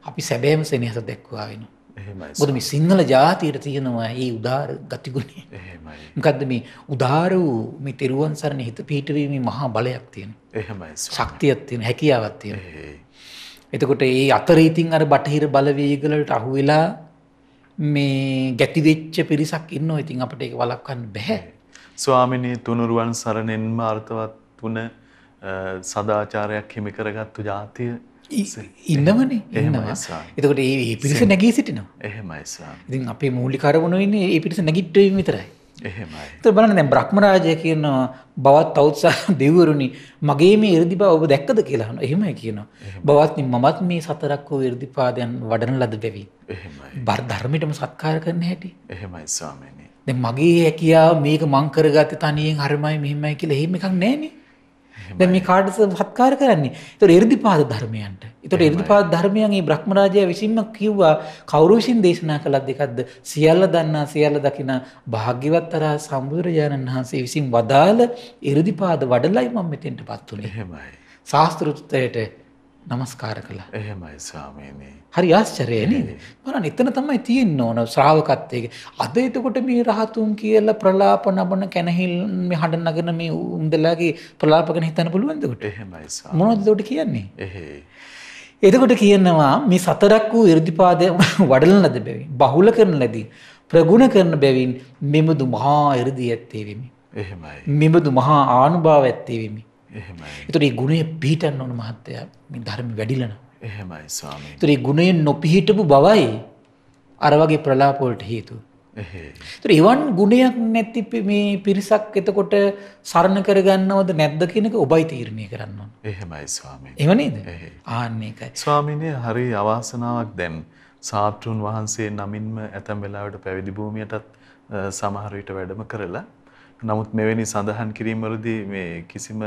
අපි සැබෑම සෙනෙහස දැක්වුවා වෙනවා. එහෙමයි. මොකද මේ සිංහල ජාතියට තියෙනවා මේ උදාර ගතිගුණය. එහෙමයි. මොකද්ද මේ උදාර වූ මේ තෙරුවන් සරණ හිත පිහිටවීමේ මහා බලයක් තියෙනවා. එහෙමයි. ශක්තියක් තියෙන හැකියාවක් තියෙනවා. එතකොට ඒ අතරීතින් අර බටහිර බලවේගලට අහුවෙලා මේ ගැතිවෙච්ච පිරිසක් ඉන්න ඉතින් අපට එක වලක්කන්න බැහැ. ස්වාමිනී තුනුරුවන් සරණෙන්ම අර්ථවත් තුන සදාචාරයක් හිමි කරගත්තු ජාතිය ඉන්නවන එහමසා එතකට ඒ පිරිස නැගී සිටිනවා එහමයිසා ඉතින් අපේ මූලිකරවුණුවන්නේ ඒ පිරිස නැගිට්ටීම විතරයි එහෙමයි. බලන්න දැන් බ්‍රහ්මරාජය කියනවා බවත් තවුත්සා දෙවිවරුනි මගේ මේ irdipa ඔබ දැක්කද කියලා අහනවා. එහෙමයි කියනවා. බවත්නි මමත් මේ සතරක් වූ irdipaදයන් වඩන ලද බැවින්. එහෙමයි. බර ධර්මයටම සත්කාර කරන්න හැටි. එහෙමයි ස්වාමීනි. දැන් මගේ හැකියාව මේක මං කරගත්තේ තනියෙන් හරිමයි මෙහෙමයි කියලා එහෙම එකක් නැහැ නේ. දැන් මේ කාටද සත්කාර කරන්නේ? ඒතර irdipaද ධර්මයන්ට. එතකොට ඉර්ධිපාද ධර්මයන් මේ බ්‍රහ්මරාජයා විසින්ම කිව්වා කවුරු විසින් දේශනා කළත් දෙකක්ද සියල්ල දන්නා සියල්ල දකින භාග්‍යවත් අරහා සම්බුදුරජාණන් වහන්සේ විසින් වදාළ ඉර්ධිපාද වඩලයි මම මෙතෙන්ටපත් උනේ. එහෙමයි. ශාස්ත්‍රෘත්වයට নমස්කාර කළා. එහෙමයි ස්වාමීනි. හරි ආශ්චර්යය නේද? බලන්න එතන තමයි තියෙන්න ඕන ශ්‍රාවකත්වයේ. අද එතකොට මේ රහතුන් කියලා ප්‍රලාප නබන කැනහිල් මේ හඬ නගන මේ උන්දලාගේ ප්‍රලාප ගැන හිතන්න පුළුවන්ද උට? එහෙමයි ස්වාමීනි. මොනවද උට කියන්නේ? එහෙයි. එතකොට කියනවා මේ සතරක් වූ irdipaade වඩලන ලද බැවින් බහුල කරන ලදී ප්‍රගුණ කරන බැවින් මෙමුදු මහා irdi ඇත්තේ වෙමි. එහෙමයි. මෙමුදු මහා ආනුභාව ඇත්තේ වෙමි. එහෙමයි. ඒතර මේ ගුණය පිහිටන්න ඕන මහත්තයා මේ ධර්ම වැඩිලන. එහෙමයි ස්වාමීනි. ඒතර මේ ගුණයෙන් නොපිහිටපු බවයි අර වගේ ප්‍රලාප වලට හේතුව. ඒතර එවන් ගුණයක් නැති මේ පිරිසක් එතකොට සරණ කරගන්නවද නැද්ද කියනක ඔබයි තීරණය කරන්න ඕන. එහෙමයි ස්වාමීනි. එහෙම නේද? ආන්න ඒකයි. ස්වාමීනි හරි අවාසනාවක් දැන් සාත්‍රුන් වහන්සේ නමින්ම ඇතම් වෙලාවට පැවිදි භූමියටත් සමහර විට වැඩම කරලා නමුත් මෙවැනි සඳහන් කිරීම වලදී මේ කිසිම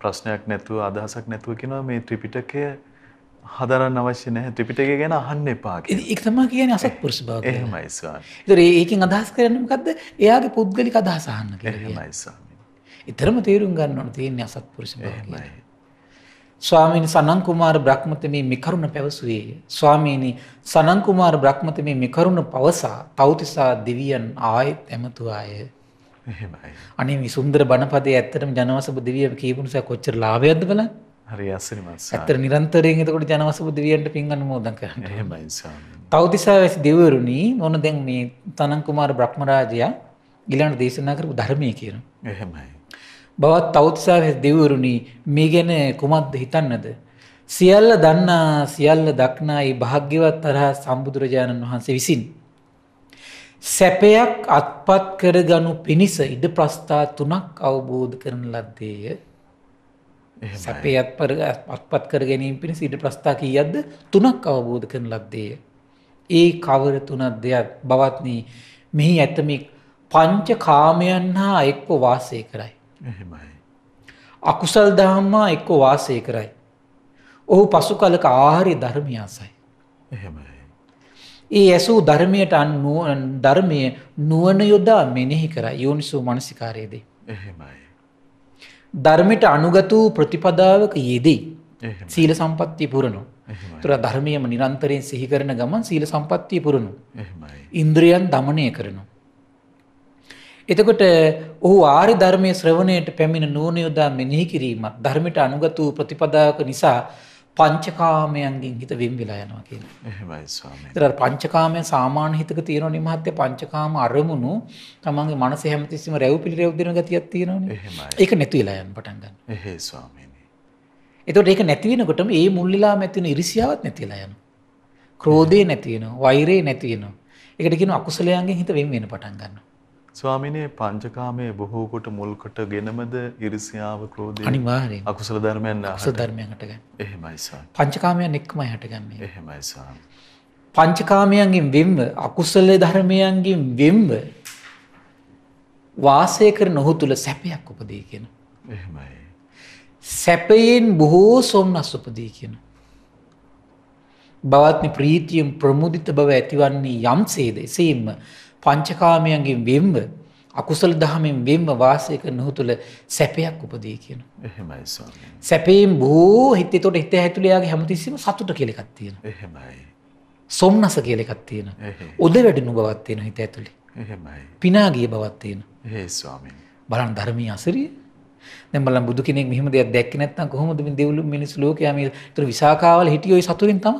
ප්‍රශ්නයක් නැතුව අදහසක් නැතුව කියනවා මේ ත්‍රිපිටකය හදරන්න අවශ්‍ය නැහැ ත්‍රිපිටකය ගැන අහන්න එපා කියලා. ඒක තමයි කියන්නේ අසත්පුරුෂ බව. එහෙමයි ස්වාමී. ඒතර ඒකෙන් අදහස් කරන්නේ මොකද්ද? එයාගේ පුද්ගලික අදහස අහන්න කියලා. එහෙමයි ස්වාමී. ඊතරම තේරුම් ගන්න ඕන තියෙන්නේ අසත්පුරුෂ බව. එහෙමයි. ස්වාමීනි සනන් කුමාර බ්‍රහ්මතමී මේ කරුණ පැවසුවේය. ස්වාමීනි සනන් කුමාර බ්‍රහ්මතමී මේ කරුණ පවසා තෞතිසා දෙවියන් ආයෙත් එමතුආය. එහෙමයි. අනේ මේ සුන්දර බණපදයේ ඇත්තටම ජනවසබ දෙවියන් කියපුණුසක් කොච්චර ලාභයක්ද බලන්න. හරි අසරිමත් ඇත්තට නිරන්තරයෙන් එතකොට ජනවසබුද්ධියන්ට පින් අනුමෝදන් කරන්න එහෙමයි ස්වාමී තවතිසා වැසි දෙවරුණි මොන දැන් මේ තනන් කුමාර බ්‍රහ්මරාජයා ඊළඟ දේශනා කරපු ධර්මය කියන එහෙමයි බවත් තවතිසා වැසි දෙවරුණි මේ ගැන කුමක්ද හිතන්නද සියල්ල දන්නා සියල්ල දක්නා ඒ භාග්‍යවත් තරහ සම්බුදුරජාණන් වහන්සේ විසින් සැපයක් අත්පත් කරගනු පිණිස ඉඩ ප්‍රස්ථා තුනක් අවබෝධ කරන ලද්දේය සැපේ අත්පර අත්පත් කර ගැනීම පිණිස ඉට ප්‍රස්ථා කියද්ද තුනක් අවබෝධ කරන ලද්දේය. ඒ කවර තුනක් දෙයක් බවත්නී මෙහි ඇතමි පංච කාමයන් හා එක්ව වාසය කරයි. අකුසල් දහම්මා එක්ක වාසය කරයි. ඔහු පසු කලක ආහරි ධර්මයාසයි. ඒ ඇසූ ධර්මයට අන් ධර්මය නුවන යොදා මෙනෙහි කර යෝනිසූ මනසිකාරයේදී. එහෙමයි. ධර්මයට අනුගත වූ ප්‍රතිපදාවක යෙදී සීල සම්පත්තිය පුරණු. තුර ධර්මියම නිරන්තරයෙන් සිහි කරන ගමන් සීල සම්පත්තිය පුරණු. ඉන්ද්‍රියන් දමනය කරනු. එතකොට ඔහු ආරි ධර්මය ශ්‍රවණයට පැමිණ නූනයොදා මෙනෙහි කිරීමත් ධර්මයට අනුගත වූ ප්‍රතිපදාවක නිසා පංචකාමයන්ගෙන් හිත වෙන් වෙලා යනවා කියලා. එහෙමයි ස්වාමී. ඒතර පංචකාමයන් සාමාන්‍ය හිතක තියෙනවනේ මහත්ය පංචකාම අරමුණු තමන්ගේ මනස හැමතිස්සෙම රැව් පිළිරැව් දෙන ගතියක් තියෙනවනේ. එහෙමයි. ඒක නැති වෙලා යන පටන් ගන්න. එහෙ ස්වාමීනි. ඒතකොට ඒක නැති වෙනකොටම ඒ මුල්ලිලාම ඇති වෙන ඉරිසියාවත් නැති වෙලා යනවා. ක්‍රෝධය නැති වෙනවා, වෛරය නැති වෙනවා. ඒකට කියනවා අකුසලයන්ගෙන් හිත වෙන් වෙන පටන් ගන්නවා. ස්වාමිනේ පංචකාමයේ බොහෝ කොට මුල් කොටගෙනමද ඉරිසියාව, ක්‍රෝධය අනිවාර්යෙන් අකුසල ධර්මයන් අකුසල ධර්මයන් හටගන්නේ. එහෙමයි ස්වාමී. පංචකාමයන් එක්කමයි හටගන්නේ. එහෙමයි ස්වාමී. පංචකාමයන්ගෙන් වෙම්ව අකුසල ධර්මයන්ගෙන් වෙම්ව වාසය කරන ඔහු තුල සැපයක් උපදී කියන. එහෙමයි. සැපයෙන් බොහෝ සොම්නස් උපදී කියන. බවත්නි ප්‍රීතියෙන් ප්‍රමුදිත බව ඇතිවන්නේ යම්සේද එසේම පංචකාමයන්ගෙන් වෙම්බ අකුසල දහමෙන් වෙම්ම වාසයක නොහු තුළ සැපයක් උපදී කියන. එහෙමයි සැපේම් බූ හිතතොට හිත ඇතුළයාගේ හැමතිසිම සතුට කෙලෙකක් තියෙන. එහෙමයි. සොම්න්නස කියලෙකත් තියෙන. උද වැඩිනු බවත් තියෙන හිත ඇතුළි. පිනාගිය බවත් තියෙන. ඒස්වාමී. බලන් ධර්මී අසරිය ැල බුදු කෙනෙ මෙහම දෙයක් දැක් නැත්තන් කොහොමද දෙවලු මිනිස් ලෝකයම තුර විසාකාවල හිටියෝයි සතුරින් තම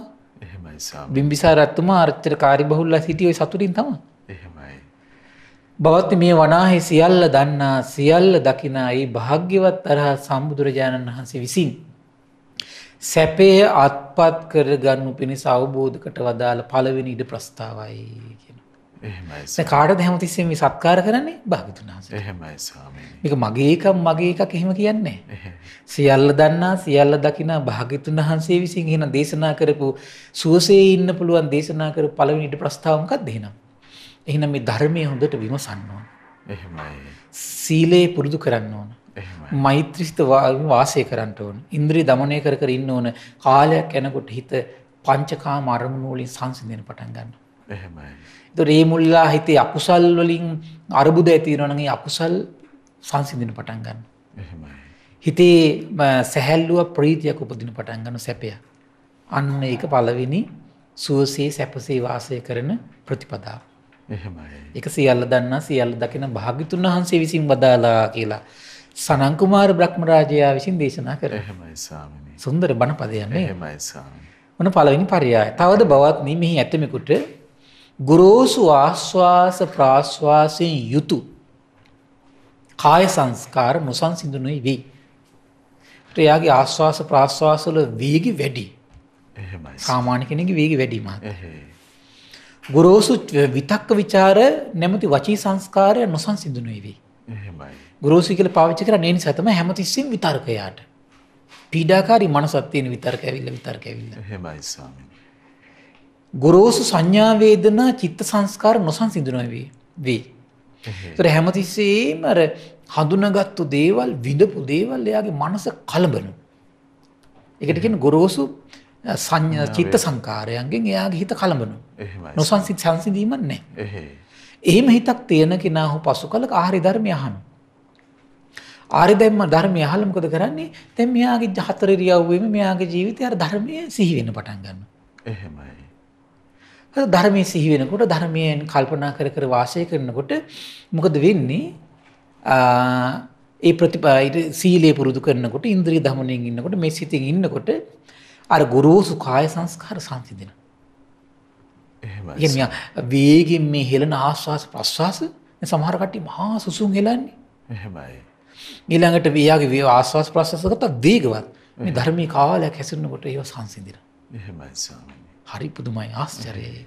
බිම්බිසා රත්තුමා අර්චර කාරි බහුල්ල හිටියෝයි සතුරින් තම එහෙමයි. බවත් මේ වනාහි සියල්ල දන්නා සියල්ල දකිනායි භාග්‍යවත් අරහත් සම්බුදුරජාණන් වහන්සේ විසින් සැපේ අත්පත් කරගන්නු පිණිස අවබෝධකට වදාළ පළවෙනි ඉඩ ප්‍රස්ථාවයි කියන. එහෙමයි. කාටද හැමතිස්සෙම මේ සත්කාර කරන්නේ භාග්‍යතුන් වහන්සේ. එහෙමයි ස්වාමීනි. මේක මගේ එකක් මගේ එකක් එහෙම කියන්නේ සියල්ල දන්නා සියල්ල දකිනා භාග්‍යතුන් වහන්සේ විසින් එහෙනම් දේශනා කරපු සුවසේ ඉන්න පුළුවන් දේශනා කරපු පළවෙනි ඉඩ ප්‍රස්ථාව මොකක්ද එහෙනම්? එහෙනම් මේ ධර්මයේ හොඳට විමසන්න ඕන. එහෙමයි. සීලය පුරුදු කරන්න ඕන. මෛත්‍රීසිත වාසය කරන්න ඕන. ඉන්ද්‍රිය দমনය කර කර ඉන්න ඕන. කාලයක් යනකොට හිත පංචකාම අරමුණු වලින් සංසිඳෙන පටන් ගන්නවා. එහෙමයි. ඒතොර මේ මුල්ලා හිතේ අකුසල් වලින් අරුබුද ඇති වෙනවා නම් ඒ අකුසල් සංසිඳෙන පටන් ගන්නවා. එහෙමයි. හිතේ සැහැල්ලුව ප්‍රීතියක් උපදින පටන් ගන්න සැපය. අන්න ඒක පළවෙනි සුවසේ සැපසේ වාසය කරන ප්‍රතිපදාව. එක සියල්ල දන්නා සියල්ල දකින භාගිතුන් වහන්සේ විසින් බදාලා කියලා. සනංකුමාර බ්‍රහ්මරාජයා විසින් දේශනා කර සුන්දර බණ පදයන්නේ වන පලවෙනි පරියාය තවද බවත් මෙහි ඇතමෙකුට ගුරෝසු ආශ්වාස ප්‍රාශ්වාසයෙන් යුතු කාය සංස්කාර නොසන් සිදුනුයි වී. ්‍රයාගේ ආශ්වාස ප්‍රාශ්වාසල වීගි වැඩි සාමාන්‍ය කෙනෙක වීගි වැඩීමත්. ගොරෝසු විතක්ක ਵਿਚාර නැමැති වචී සංස්කාරය නොසන්සිඳුණු වෙවි. එහෙමයි. ගොරෝසු කියලා පාවිච්චි කරන්නේ ඒ නිසා තමයි හැමතිස්සෙම විතර්කයට. පීඩාකාරී මනසක් තියෙන විතර්ක ඇවිල්ලා විතර්ක ඇවිල්ලා. එහෙමයි ස්වාමීන් ගොරෝසු සංඥා වේදනා චිත්ත සංස්කාර නොසන්සිඳුන වේ වේ. ඒතර හැමතිස්සෙම අර හඳුනාගත්තු දේවල් විඳපු දේවල් එයාගේ මනස කලබන. ඒකට කියන්නේ ගොරෝසු සංඥා චිත්ත සංකාරයන්ගෙන් එයාගේ හිත කලඹනවා. නොසන්සිත සංසිඳීමක් නැහැ. එහෙම හිතක් තියෙන කෙනා හෝ පසු කලක ආහාරි ධර්මය අහනවා. ආරි දැම්ම ධර්මය අහලා මොකද කරන්නේ? දැන් මෙයාගේ හතර ඉරියව්වෙම මෙයාගේ ජීවිතය අර ධර්මයේ සිහි වෙන්න පටන් ගන්නවා. එහෙමයි. අර ධර්මයේ සිහි වෙනකොට ධර්මයෙන් කල්පනා කර කර වාසය කරනකොට මොකද වෙන්නේ? ඒ ප්‍රතිපා සීලය පුරුදු කරනකොට ඉන්ද්‍රිය දමනයෙන් ඉන්නකොට මේ සිතින් ඉන්නකොට අර ගුරුසු කාය සංස්කාර සංසිඳෙන. එහෙමයි. කියන්නේ වේගින් මේ හෙළන ආශ්වාස ප්‍රශ්වාස සමහර කට්ටිය මහා සුසුම් හෙලන්නේ. එහෙමයි. ඊළඟට වියාගේ වේ ආශ්වාස ප්‍රශ්වාස කරත වේගවත්. මේ ධර්මී කාලයක් හැසිරෙනකොට ඒව සංසිඳෙන. එහෙමයි ස්වාමීනි. හරි පුදුමයි ආශ්චර්යයි.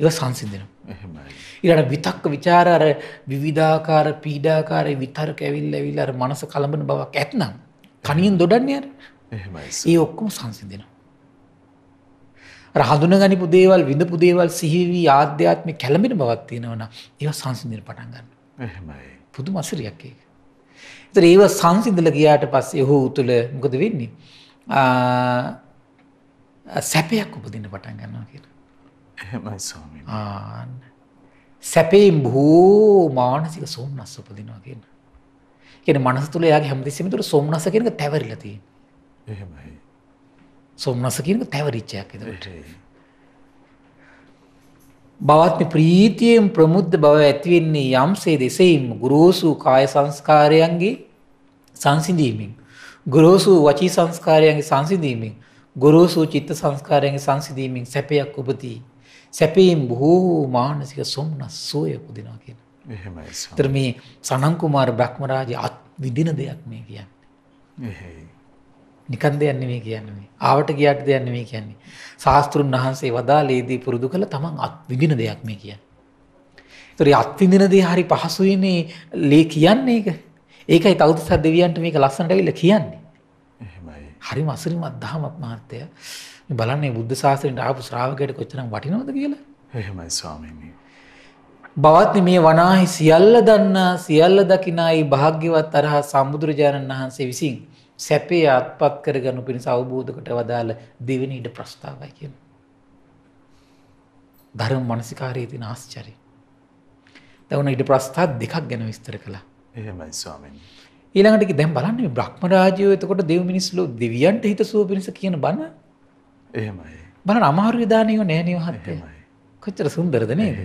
ඒව සංසිඳෙනවා. එහෙමයි. ඊළඟ විතක්ක ਵਿਚාර අර විවිධාකාර පීඩාකාර විතරක ඇවිල්ලා ඇවිල්ලා අර මනස කලඹන බවක් ඇතනම් කණියෙන් දොඩන්නේ අර. එහෙමයි. ඒ ඔක්කොම සංසිඳෙනවා. හඳුනගනිපු දේවල් විඳපු දේවල් සිහිවී ආධ්‍යාත්මි කැළඹෙන බවත් තියෙනවන ඒව සංසිඳන පටන්ගන්න පුදු මසරයක් ඒක. එත ඒව සංසිදල ගියාට පස් එහෝ උතුළ මොකද වෙන්නේ. සැපයක් උපදින්න පටන් ගන්නවා කියලා. එහෙමයි ස්වාමී. ආන්න. සැපයෙන් බොහෝ මානසික සෝමනස්ස උපදිනවා කියන. කියන මනස තුළ යාගේ හැමතිස්සෙම තුර සෝමනස්ස කියන එක තැවරිලා තියෙනවා. එහෙමයි. සොම්නස කියනක පැවරිච්චයක් එතකොට. බවත්ම ප්‍රීතියෙන් ප්‍රමුද්ධ බව ඇතිවෙන්නේ යම්සේ දෙසෙයින් ගුරුසු කාය සංස්කාරයන්ගේ සංසිඳීමෙන් ගුරුසු වචී සංස්කාරයන්ගේ සංසිඳීමෙන් ගුරුසු චිත්ත සංස්කාරයන්ගේ සංසිඳීමෙන් සැපයක් උපදී. සැපයෙන් බොහෝ මානසික සොම්නස් සෝය උපදිනවා කියන. එහෙමයි. ඊට මේ සනන් කුමාර බ්‍රහ්මරාජ අත් විදින දෙයක් මේ කියන්නේ. එහෙයි. නිකන් දෙයක් නෙමෙයි කියන්නේ. ආවට ගියාට දෙයක් නෙමෙයි කියන්නේ. ශාස්ත්‍රුන් වහන්සේ වදාළේදී පුරුදු කළ තමන් අත් විඳින දෙයක් මේ කියන්නේ. ඒතර අත් විඳින දේ හරි පහසුයිනේ ලේ කියන්නේ ඒක. ඒකයි තවුදස දෙවියන්ට මේක ලස්සනට ඇවිල්ලා කියන්නේ. එහෙමයි. හරිම අසිරිමත් දහමක් මහත්තය. මේ බලන්නේ බුද්ධ ශාසනයට ආපු ශ්‍රාවකයට කොච්චරම් වටිනවද කියලා. එහෙමයි ස්වාමීනි. බවත් මේ වනාහි සියල්ල දන්නා සියල්ල දකිනායි භාග්‍යවත් අරහත් සම්බුදුරජාණන් වහන්සේ විසින් සැපේ අත්පත් කරගනු පිණිස අවබෝධකට වදාළ දෙවෙනි ඉඩ ප්‍රස්ථාවයි කියන. ධර්ම මානසිකාරයේ තියෙන ආශ්චර්යය. දැන් උන ඉඩ ප්‍රස්ථා දෙකක් ගැන විස්තර කළා. එහෙමයි ස්වාමීනි. ඊළඟට කි දැන් බලන්න මේ බ්‍රහ්ම රාජ්‍යය එතකොට දෙව් මිනිස් ලෝ දෙවියන්ට හිතසුව පිණිස කියන බණ. එහෙමයි. බලන්න අමාරු විධානයෝ නෑ නේ මහත්තයා. එහෙමයි. කොච්චර සුන්දරද නේද?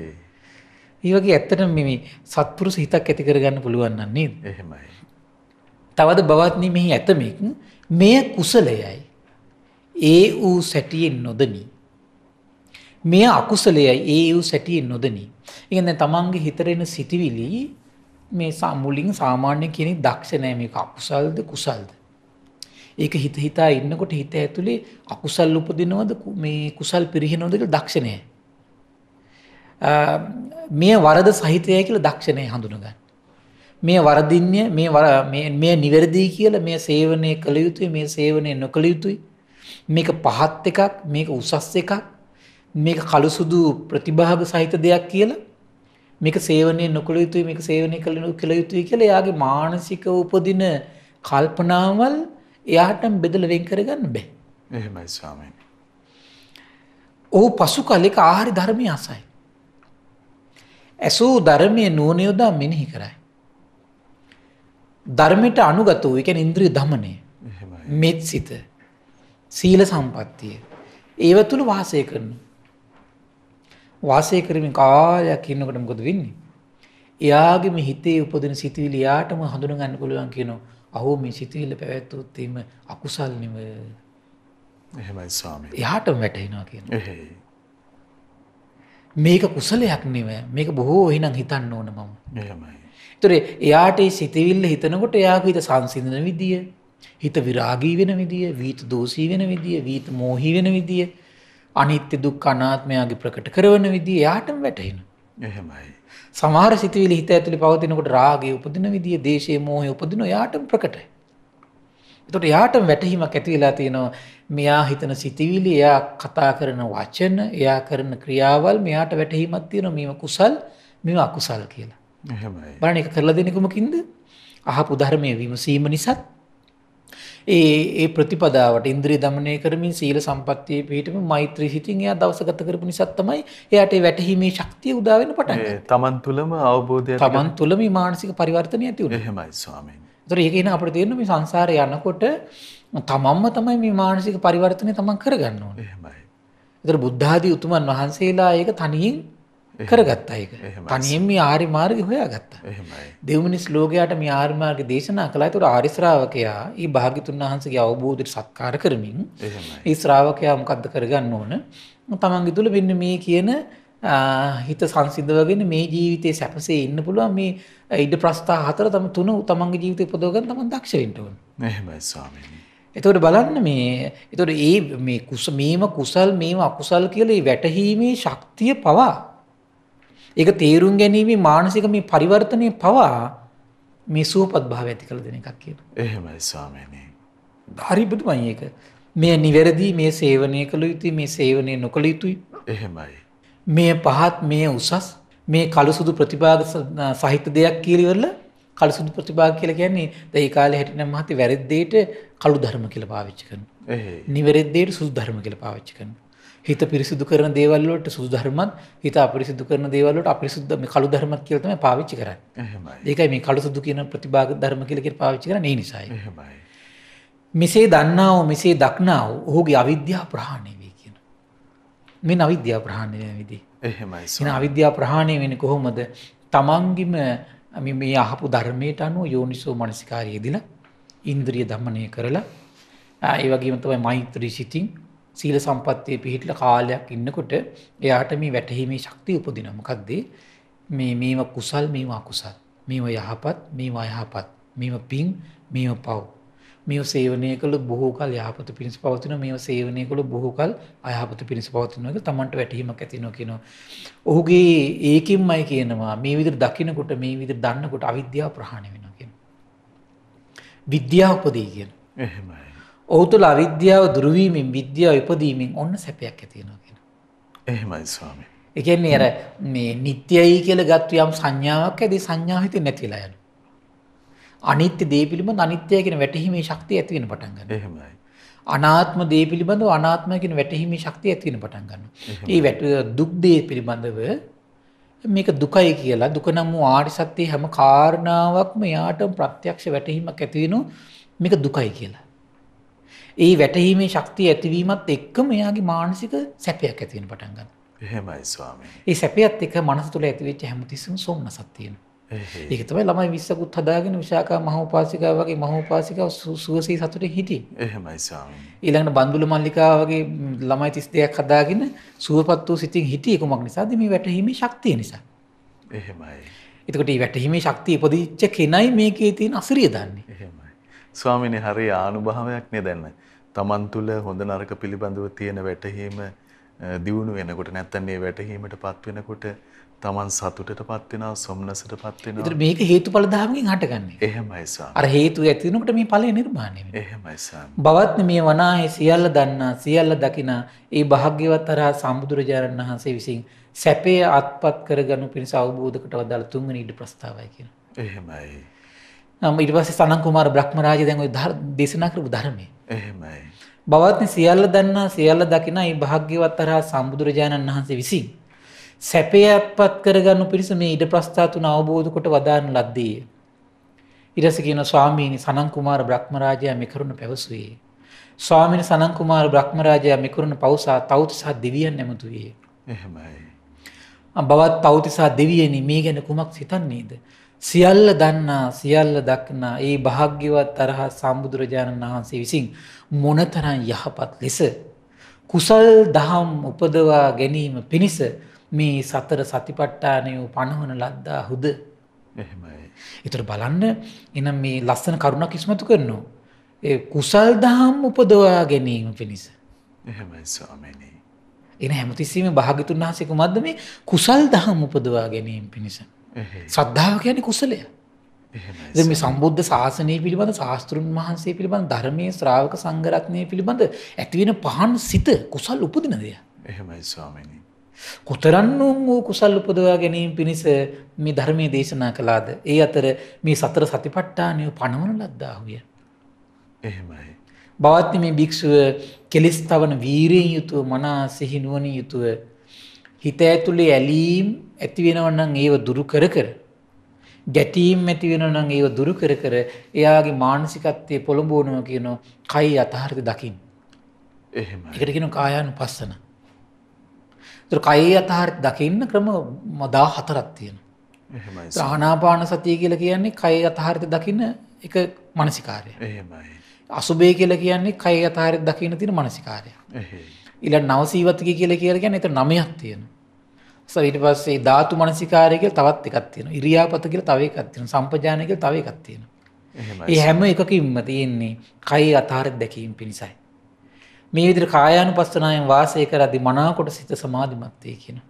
ඒ වගේ ඇත්තටම මේ සත්පුරුෂ හිතක් ඇති කරගන්න පුළුවන් නම් නේද? එහෙමයි. තවද බවත් නිමෙහි ඇතමෙක් මෙය කුසලයයි. ඒ වූ සැටියෙන් නොදනී. මෙය අකුසලයයි ඒ වූ සැටියෙන් නොදනී. ඉගන්න තමන්ගේ හිතරෙන සිටිවිලි මේ සම්මුලින් සාමාන්‍ය කෙනෙක් දක්ෂණෑ මේ අකුසල්ද කුසල්ද. ඒක හිත හිතා ඉන්නකොට හිත ඇතුළේ අකුසල් උපදිනවද මේ කුසල් පිරිහෙනොදක දක්ෂණය. මෙය වරද සහිතය කියල දක්ෂණය හඳුනගන්න. මේ වරදින්නේ මේ මේ මේ නිවැරදි කියලා මේ සේවනය කළ යුතුයි මේ සේවනය නොකළ යුතුයි මේක පහත් එකක් මේක උසස් එකක් මේක කළු සුදු ප්‍රතිභාග සහිත දෙයක් කියලා මේක සේවනය නොකළ යුතුයි මේක සේවනය කළ කළ යුතුයි කියලා එයාගේ මානසික උපදින කල්පනාවල් එයාට බෙදලා වෙන් කරගන්න බෑ එහෙමයි ස්වාමීන් ඔහු පසු කලෙක ආහාර ධර්මය අසයි ඇසූ ධර්මයේ නුවණ යොදා මෙනෙහි කරයි ධර්මයට අනුගත වූ එකැන ඉන්ද්‍රී දමනය මෙත් සිත සීල සම්පත්තිය ඒව තුළ වාසය කරන වාසය කරමින් කාලයක් ඉන්නකට මොකද වෙන්නේ එයාගේම හිතේ උපදින සිතිවිලි යාටම හඳුන ගන්න පුළුවන් කියනවා අහෝ මේ සිතිවිල්ල පැවැත්වොත්තීම අකුසල් නිම එහෙමයි ස්වාමී එයාටම වැටහෙනවා කියන මේක කුසලයක් නෙව මේක බොහෝ එහෙනම් හිතන්න ඕන මම එහෙමයි තුරේ එයාට සිතවිල්ල හිතනකොට එයාක හිත සංසිඳන විදිිය හිත විරාගී වෙන විදිිය වීත දෝසී වෙන විදිිය වීත මෝහි වෙන විදිිය අනිත්‍ය දුක් අනාත්මයාගේ ප්‍රකට කරවන විදි යාටම වැටහෙන. එහෙමයි. සමාර සිතවිලි හිත ඇතුළි පවතිනකොට රාගේ උපදින විදිිය දේශය මෝහය උපදින යාටම ප්‍රකටයි. එතට යාටම වැටහීමක් ඇතිවෙලා තියෙනවා මෙයා හිතන සිතිවිලි එයා කතා කරන වචන එයා කරන ක්‍රියාවල් මෙයාට වැටහීමත් තියෙන මෙම කුසල් මෙම අකුසල් කියලා. බලන එක කරලා දෙනකුමකින්ද අහපු ධර්මය විමසීම නිසත් ඒ ඒ ප්‍රතිපදාවට ඉන්ද්‍රී දමනය කරමින් සීල සම්පත්තියේ පිහිටම මෛත්‍රී හිතින් එයා දවස ගත කරපු නිසා තමයි එයාට ඒ වැටහීමේ ශක්තිය උදා වෙන්න පටන් ගත්තේ. තමන් තුළම අවබෝධය තමන් තුළ මේ මානසික පරිවර්තනය ඇති වුණා. එහෙමයි ස්වාමීනි. ඒතර ඒක ඉතින් අපිට තේරෙන මේ සංසාරේ යනකොට තමන්ම තමයි මේ මානසික පරිවර්තනය තමන් කරගන්න ඕනේ. එහෙමයි. ඒතර බුද්ධ ආදී උතුමන් වහන්සේලා ඒක තනියෙන් කරගත්තා ඒක. තනියෙන් මේ ආර්ය මාර්ගය හොයාගත්තා. එහෙමයි. දෙව්මිනි ශ්ලෝකයට මේ ආර්ය මාර්ගය දේශනා කළා. ඒතර ආර්ය ශ්‍රාවකයා ඊ භාග්‍යතුන් වහන්සේගේ අවබෝධයට සත්කාර කරමින් ඒ ශ්‍රාවකයා මොකද්ද කරගන්න ඕන? තමන්ගේ තුල මෙන්න මේ කියන හිත සංසිද්ධවගෙන මේ ජීවිතේ සැපසේ ඉන්න පුළුවන් මේ ඉඩ ප්‍රස්ථා හතර තම තුන තමන්ගේ ජීවිතේ උපදවගෙන තමන් දක්ෂ වෙන්න ඕන. එහෙමයි ස්වාමීනි. එතකොට බලන්න මේ එතකොට මේ මේ කුස මේම කුසල් මේම අකුසල් කියලා මේ වැටහීමේ ශක්තිය පවා ඒක තේරුම් ගැනීම මානසික මේ පරිවර්තනය පවා මේ සූපත් භාව ඇති කළ දෙන එකක් කියන. එහෙමයි ස්වාමීනි. හරිබුදුමයි ඒක. මේ නිවැරදි මේ සේවනය කළ යුතුයි මේ සේවනය නොකළ යුතුයි. එහෙමයි. මේ පහත් මේ උසස් මේ කළුසුදු ප්‍රතිභාග සහිත දෙයක් කියලිවරල කළුසුදු ප්‍රතිභාග කියලා කියන්නේ දැන් ඒ කාලේ හැටිනම් මහති වැරද්දේට කළු ධර්ම කියලා පාවිච්චි කරනවා. එහෙයි. නිවැරද්දේට සුදු ධර්ම කියලා පාවිච්චි කරනවා. හිත පිරිසිදු කරන දේවල් වලට සුදු ධර්මත් හිත අපිරිසිදු කරන දේවල් වලට අපිරිසුදු මේ කළු ධර්මත් කියලා තමයි පාවිච්චි කරන්නේ. එහෙමයි. ඒකයි මේ කළු සුදු කියන ප්‍රතිභාග ධර්ම කියලා කියන පාවිච්චි කරන්නේ ඒ නිසායි. එහෙමයි. මෙසේ දන්නා වූ මෙසේ දක්නා වූ ඔහුගේ අවිද්‍යාව ප්‍රහාණය වේ කියන. මේ නවිද්‍යාව ප්‍රහාණය වෙන විදිහ. එහෙමයි. ඉතින් අවිද්‍යාව ප්‍රහාණය වෙන්නේ කොහොමද? තමන්ගිම මේ අහපු ධර්මයට අනුව යෝනිසෝ මනසිකාරය යෙදিলা ඉන්ද්‍රිය দমনය කරලා ඒ වගේම තමයි මෛත්‍රී සිතින් සීල සම්පත්තිය පිහිටල කාලයක් ඉන්නකොට එයාට මේ වැටහීමේ ශක්තිය උපදිනමකක්දේ මේ මේම කුසල් මේවා කුසල් මේම යහපත් මේවා යහපත් මෙම පින් මෙම පව් මේ සේවනය කළ බොහෝකල් යහපත පිණිස පවතින මේ සේවනය කළ බොහෝකල් අයහපත පිණිස පවතිනක තමන්ට වැටීමක් ඇතිනො කිනවා. ඔහුගේ ඒකින් මයි කියනවා මේ විදිර දකිනකොට මේ විදිර දන්නකොට අවිද්‍යා ප්‍රහණ වෙන කියෙන. විද්‍යාපදී කියන. එහෙමයි. ඔහු තුළ අවිද්‍යාව දුරුවීමෙන් විද්‍යාව ඉපදීමෙන් ඔන්න සැපයක් ඇතිෙනගෙන. එහෙමයි ස්වාමි. එකන්නේ අර මේ නිත්‍යයි කියල ගත්තු යම් සංඥාවක් ඇද සංඥාහිත නැතිලායන. අනිත්‍ය දේපිළිබඳ අනිත්‍යයගෙන වැටහිමේ ශක්තිය ඇතිවෙන පටන්ගන්න එහෙමයි. අනාත්ම දේ පිළිබඳව අනාත්මයකෙන වැටහිමේ ශක්තිය ඇතිවෙන පටන්ගන්න. ඒ වැට දුක්දේ පිළිබඳව මේක දුකයි කියලා දුකනම් වූ ආරි සත්‍යය හැම කාරණාවක්ම යාට ප්‍රත්‍යක්ෂ වැටහිමක් ඇතිවෙනු මේක දුකයි කියලා. ඒ වැටහීමේ ශක්තිය ඇතිවීමත් එක්කම එයාගේ මානසික සැපයක් ඇති වෙන පටන් ගන්නවා. එහෙමයි ස්වාමී. ඒ සැපයත් එක්ක මනස තුළ ඇතිවෙච්ච හැමතිස්සම සොම්නසක් තියෙනවා. ඒක තමයි ළමයි 20කුත් හදාගෙන විශාකා මහෝපාසිකා වගේ මහෝපාසිකා සුවසේ සතුටේ හිටියේ. එහෙමයි ස්වාමී. ඊළඟට බන්දුල මල්ලිකා වගේ ළමයි 32ක් හදාගෙන සුවපත් වූ සිතින් හිටියේ කොමක් නිසාද? මේ වැටහීමේ ශක්තිය නිසා. එහෙමයි. එතකොට මේ වැටහීමේ ශක්තිය ඉපදිච්ච කෙනයි මේකේ තියෙන අසිරිය දන්නේ. එහෙමයි. ස්වාමීනි හරිය ආනුභාවයක් නේද දැන්. තමන් තුළ හොඳ නරක පිළිබඳව තියෙන වැටහීම දියුණු වෙනකොට නැත්තන් ඒ වැටහීමට පත් වෙනකොට තමන් සතුටට පත්වෙනවා සොම්නසට පත්වෙන ඉතින් මේක හේතුඵල ධර්මයෙන් හටගන්නේ. එහෙමයි ස්වාමී. අර හේතු ඇති වෙනකොට මේ ඵලය නිර්මාණය වෙනවා. එහෙමයි ස්වාමී. බවත් මේ වනාහි සියල්ල දන්නා සියල්ල දකිනා ඒ භාග්‍යවත් අරහා සම්බුදුරජාණන් වහන්සේ විසින් සැපේ අත්පත් කරගනු පිණිස අවබෝධකට වදාළ තුන්වෙනි ඊට ප්‍රස්තාවය කියනවා. එහෙමයි. නම් ඊට පස්සේ සනන් කුමාර බ්‍රහ්මරාජය දැන් ওই දේශනා කරපු ධර්මයේ එහෙමයි. බවත්නි සියල්ල දන්නා සියල්ල දකිනයි භාග්‍යවත් අරහත් සම්බුදුරජාණන් වහන්සේ විසින් සැපය අත්පත් කරගන්නු පිණිස මේ ඉඩ ප්‍රස්ථා තුන අවබෝධ කොට වදාන ලද්දේ. ඊටස කියන ස්වාමීනි සනන් කුමාර බ්‍රහ්මරාජයා මේ කරුණ පැවසුවේ. ස්වාමීනි සනන් කුමාර බ්‍රහ්මරාජයා මේ කරුණ පවසා තවුතිසහ දෙවියන් නැමතු වේ. එහෙමයි. බවත් තවුතිසහ දෙවියනි මේ ගැන කුමක් සිතන්නේද? සියල්ල දන්නා සියල්ල දක්නා ඒ භාග්‍යවත් තරහ සම්බුදුරජාණන් වහන්සේ විසින් මොනතරන් යහපත් ලෙස කුසල් දහම් උපදවා ගැනීම පිණිස මේ සතර සතිපට්ටානය පණහන ලද්දා හුද එතුට බලන්න එනම් මේ ලස්සන කරුණක් ඉස්මතු කරනවා. කුසල් දහම් උපදවා ගැනීම පිණිස. එන හැමතිස්සීම භාගිතුන් වහසෙකු මද මේ කුසල් දහම් උපදවා ගැනීම පිණිස. ශ්‍රද්ධාව කියන්නේ කුසලය. දැන් මේ සම්බුද්ධ ශාසනය පිළිබඳ ශාස්ත්‍රුන් වහන්සේ පිළිබඳ ධර්මයේ ශ්‍රාවක සංඝරත්නය පිළිබඳ ඇතිවෙන පහන් සිත කුසල් උපදින දෙය. එහෙමයි ස්වාමීනි. කොතරන්නුන් වූ කුසල් උපදවා ගැනීම පිණිස මේ ධර්මයේ දේශනා කළාද? ඒ අතර මේ සතර සතිපට්ඨානය පණවන ලද්දාහුය. එහෙමයි. බවත් මේ භික්ෂුව කෙලෙස් තවන වීරයෙන් යුතුව මනා සිහි නුවණින් යුතුව හිත ඇතුළේ ඇලීම් ඇතිවෙනවන්නම් ඒව දුරු කර කර. ගැටීම් ඇතිවෙනනම් ඒව දුරු කර කර එයාගේ මානසිකත්වය පොළඹෝනුව කියන කයි අතහරිත දකිින්. එකටගෙන කායනු පස්සන. කයි අතහරි දකින්න ක්‍රම මදා හතරක් තියෙන. ්‍රහනාපාන සතිය කියල කියන්නේ කයි අතහරිත දකින්න එක මනසිකාරය. අසුබේ කියල කියන්නේ කයි අතහරි දකින්න තින මනසිකාරය. ඉල නවසීවතික කියල කියල ගැන එත නමයක් තියෙන සවිට පස්සේ ධාතු මනසිකාරයක තවත් එකක් තියෙන ඉරියාපත කියල තව එකක් තියෙන සම්පජානක තව එකක් තියෙන ඒ හැම එකකින්ම තියෙන්නේ කයි අතාරත් දැකීම් පිණිසයි මේ විදිර කායානු පස්සනායෙන් වාසය කරදි මනාකොට සිත සමාධිමත්වය කියන.